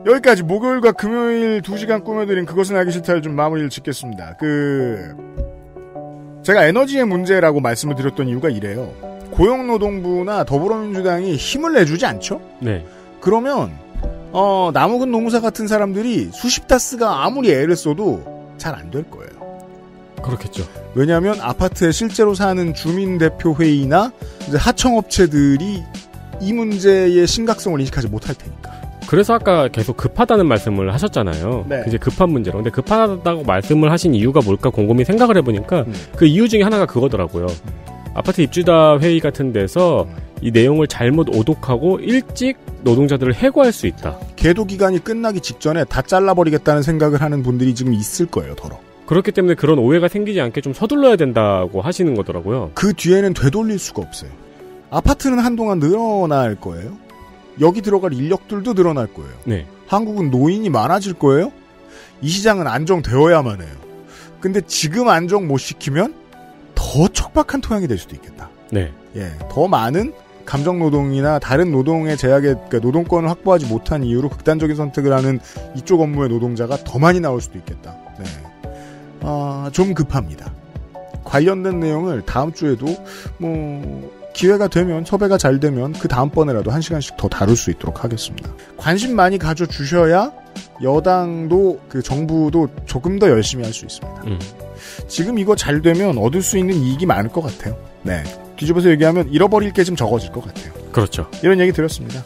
A: 여기까지 목요일과 금요일 두시간 꾸며드린 그것은 알기 싫다를 좀 마무리를 짓겠습니다. 그, 제가 에너지의 문제라고 말씀을 드렸던 이유가 이래요. 고용노동부나 더불어민주당이 힘을 내주지 않죠? 네. 그러면 어, 나무근 농사 같은 사람들이 수십 다스가 아무리 애를 써도 잘 안 될 거예요. 그렇겠죠. 왜냐하면 아파트에 실제로 사는 주민 대표 회의나 하청업체들이 이 문제의 심각성을 인식하지 못할 테니까.
B: 그래서 아까 계속 급하다는 말씀을 하셨잖아요. 네. 이제 급한 문제로. 근데 급하다고 말씀을 하신 이유가 뭘까 곰곰이 생각을 해보니까 음. 그 이유 중에 하나가 그거더라고요. 음. 아파트 입주자 회의 같은 데서 음. 이 내용을 잘못 오독하고 일찍 노동자들을 해고할 수 있다. 계도 기간이 끝나기 직전에 다
A: 잘라버리겠다는 생각을 하는 분들이 지금 있을 거예요, 더러.
B: 그렇기 때문에 그런 오해가 생기지 않게 좀 서둘러야 된다고 하시는 거더라고요. 그 뒤에는 되돌릴 수가 없어요. 아파트는 한동안
A: 늘어날 거예요. 여기 들어갈 인력들도 늘어날 거예요. 네. 한국은 노인이 많아질 거예요. 이 시장은 안정되어야만 해요. 근데 지금 안정 못 시키면 더 척박한 토양이 될 수도 있겠다. 네. 예, 더 많은 감정 노동이나 다른 노동의 제약에 그러니까 노동권을 확보하지 못한 이유로 극단적인 선택을 하는 이쪽 업무의 노동자가 더 많이 나올 수도 있겠다. 네. 아, 좀 급합니다. 관련된 내용을 다음 주에도 뭐 기회가 되면 섭외가 잘 되면 그 다음번에라도 한 시간씩 더 다룰 수 있도록 하겠습니다. 관심 많이 가져 주셔야 여당도 그 정부도 조금 더 열심히 할 수 있습니다. 음. 지금 이거 잘 되면 얻을 수 있는 이익이 많을 것 같아요. 네. 뒤집어서 얘기하면 잃어버릴 게 좀 적어질 것 같아요. 그렇죠. 이런 얘기 드렸습니다.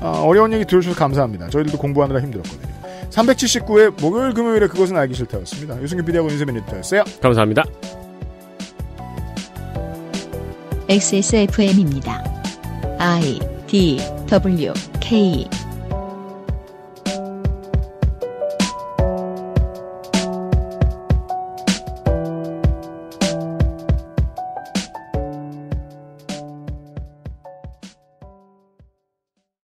A: 아, 어, 려운 얘기 들어주셔서 감사합니다. 저희들도 공부하느라 힘들었거든요. 379회 목요일 금요일에 그것은 알기 싫다였습니다. 유승균 비 d 하고 윤세민 리터였어요. 감사합니다. XSFM입니다. I D W K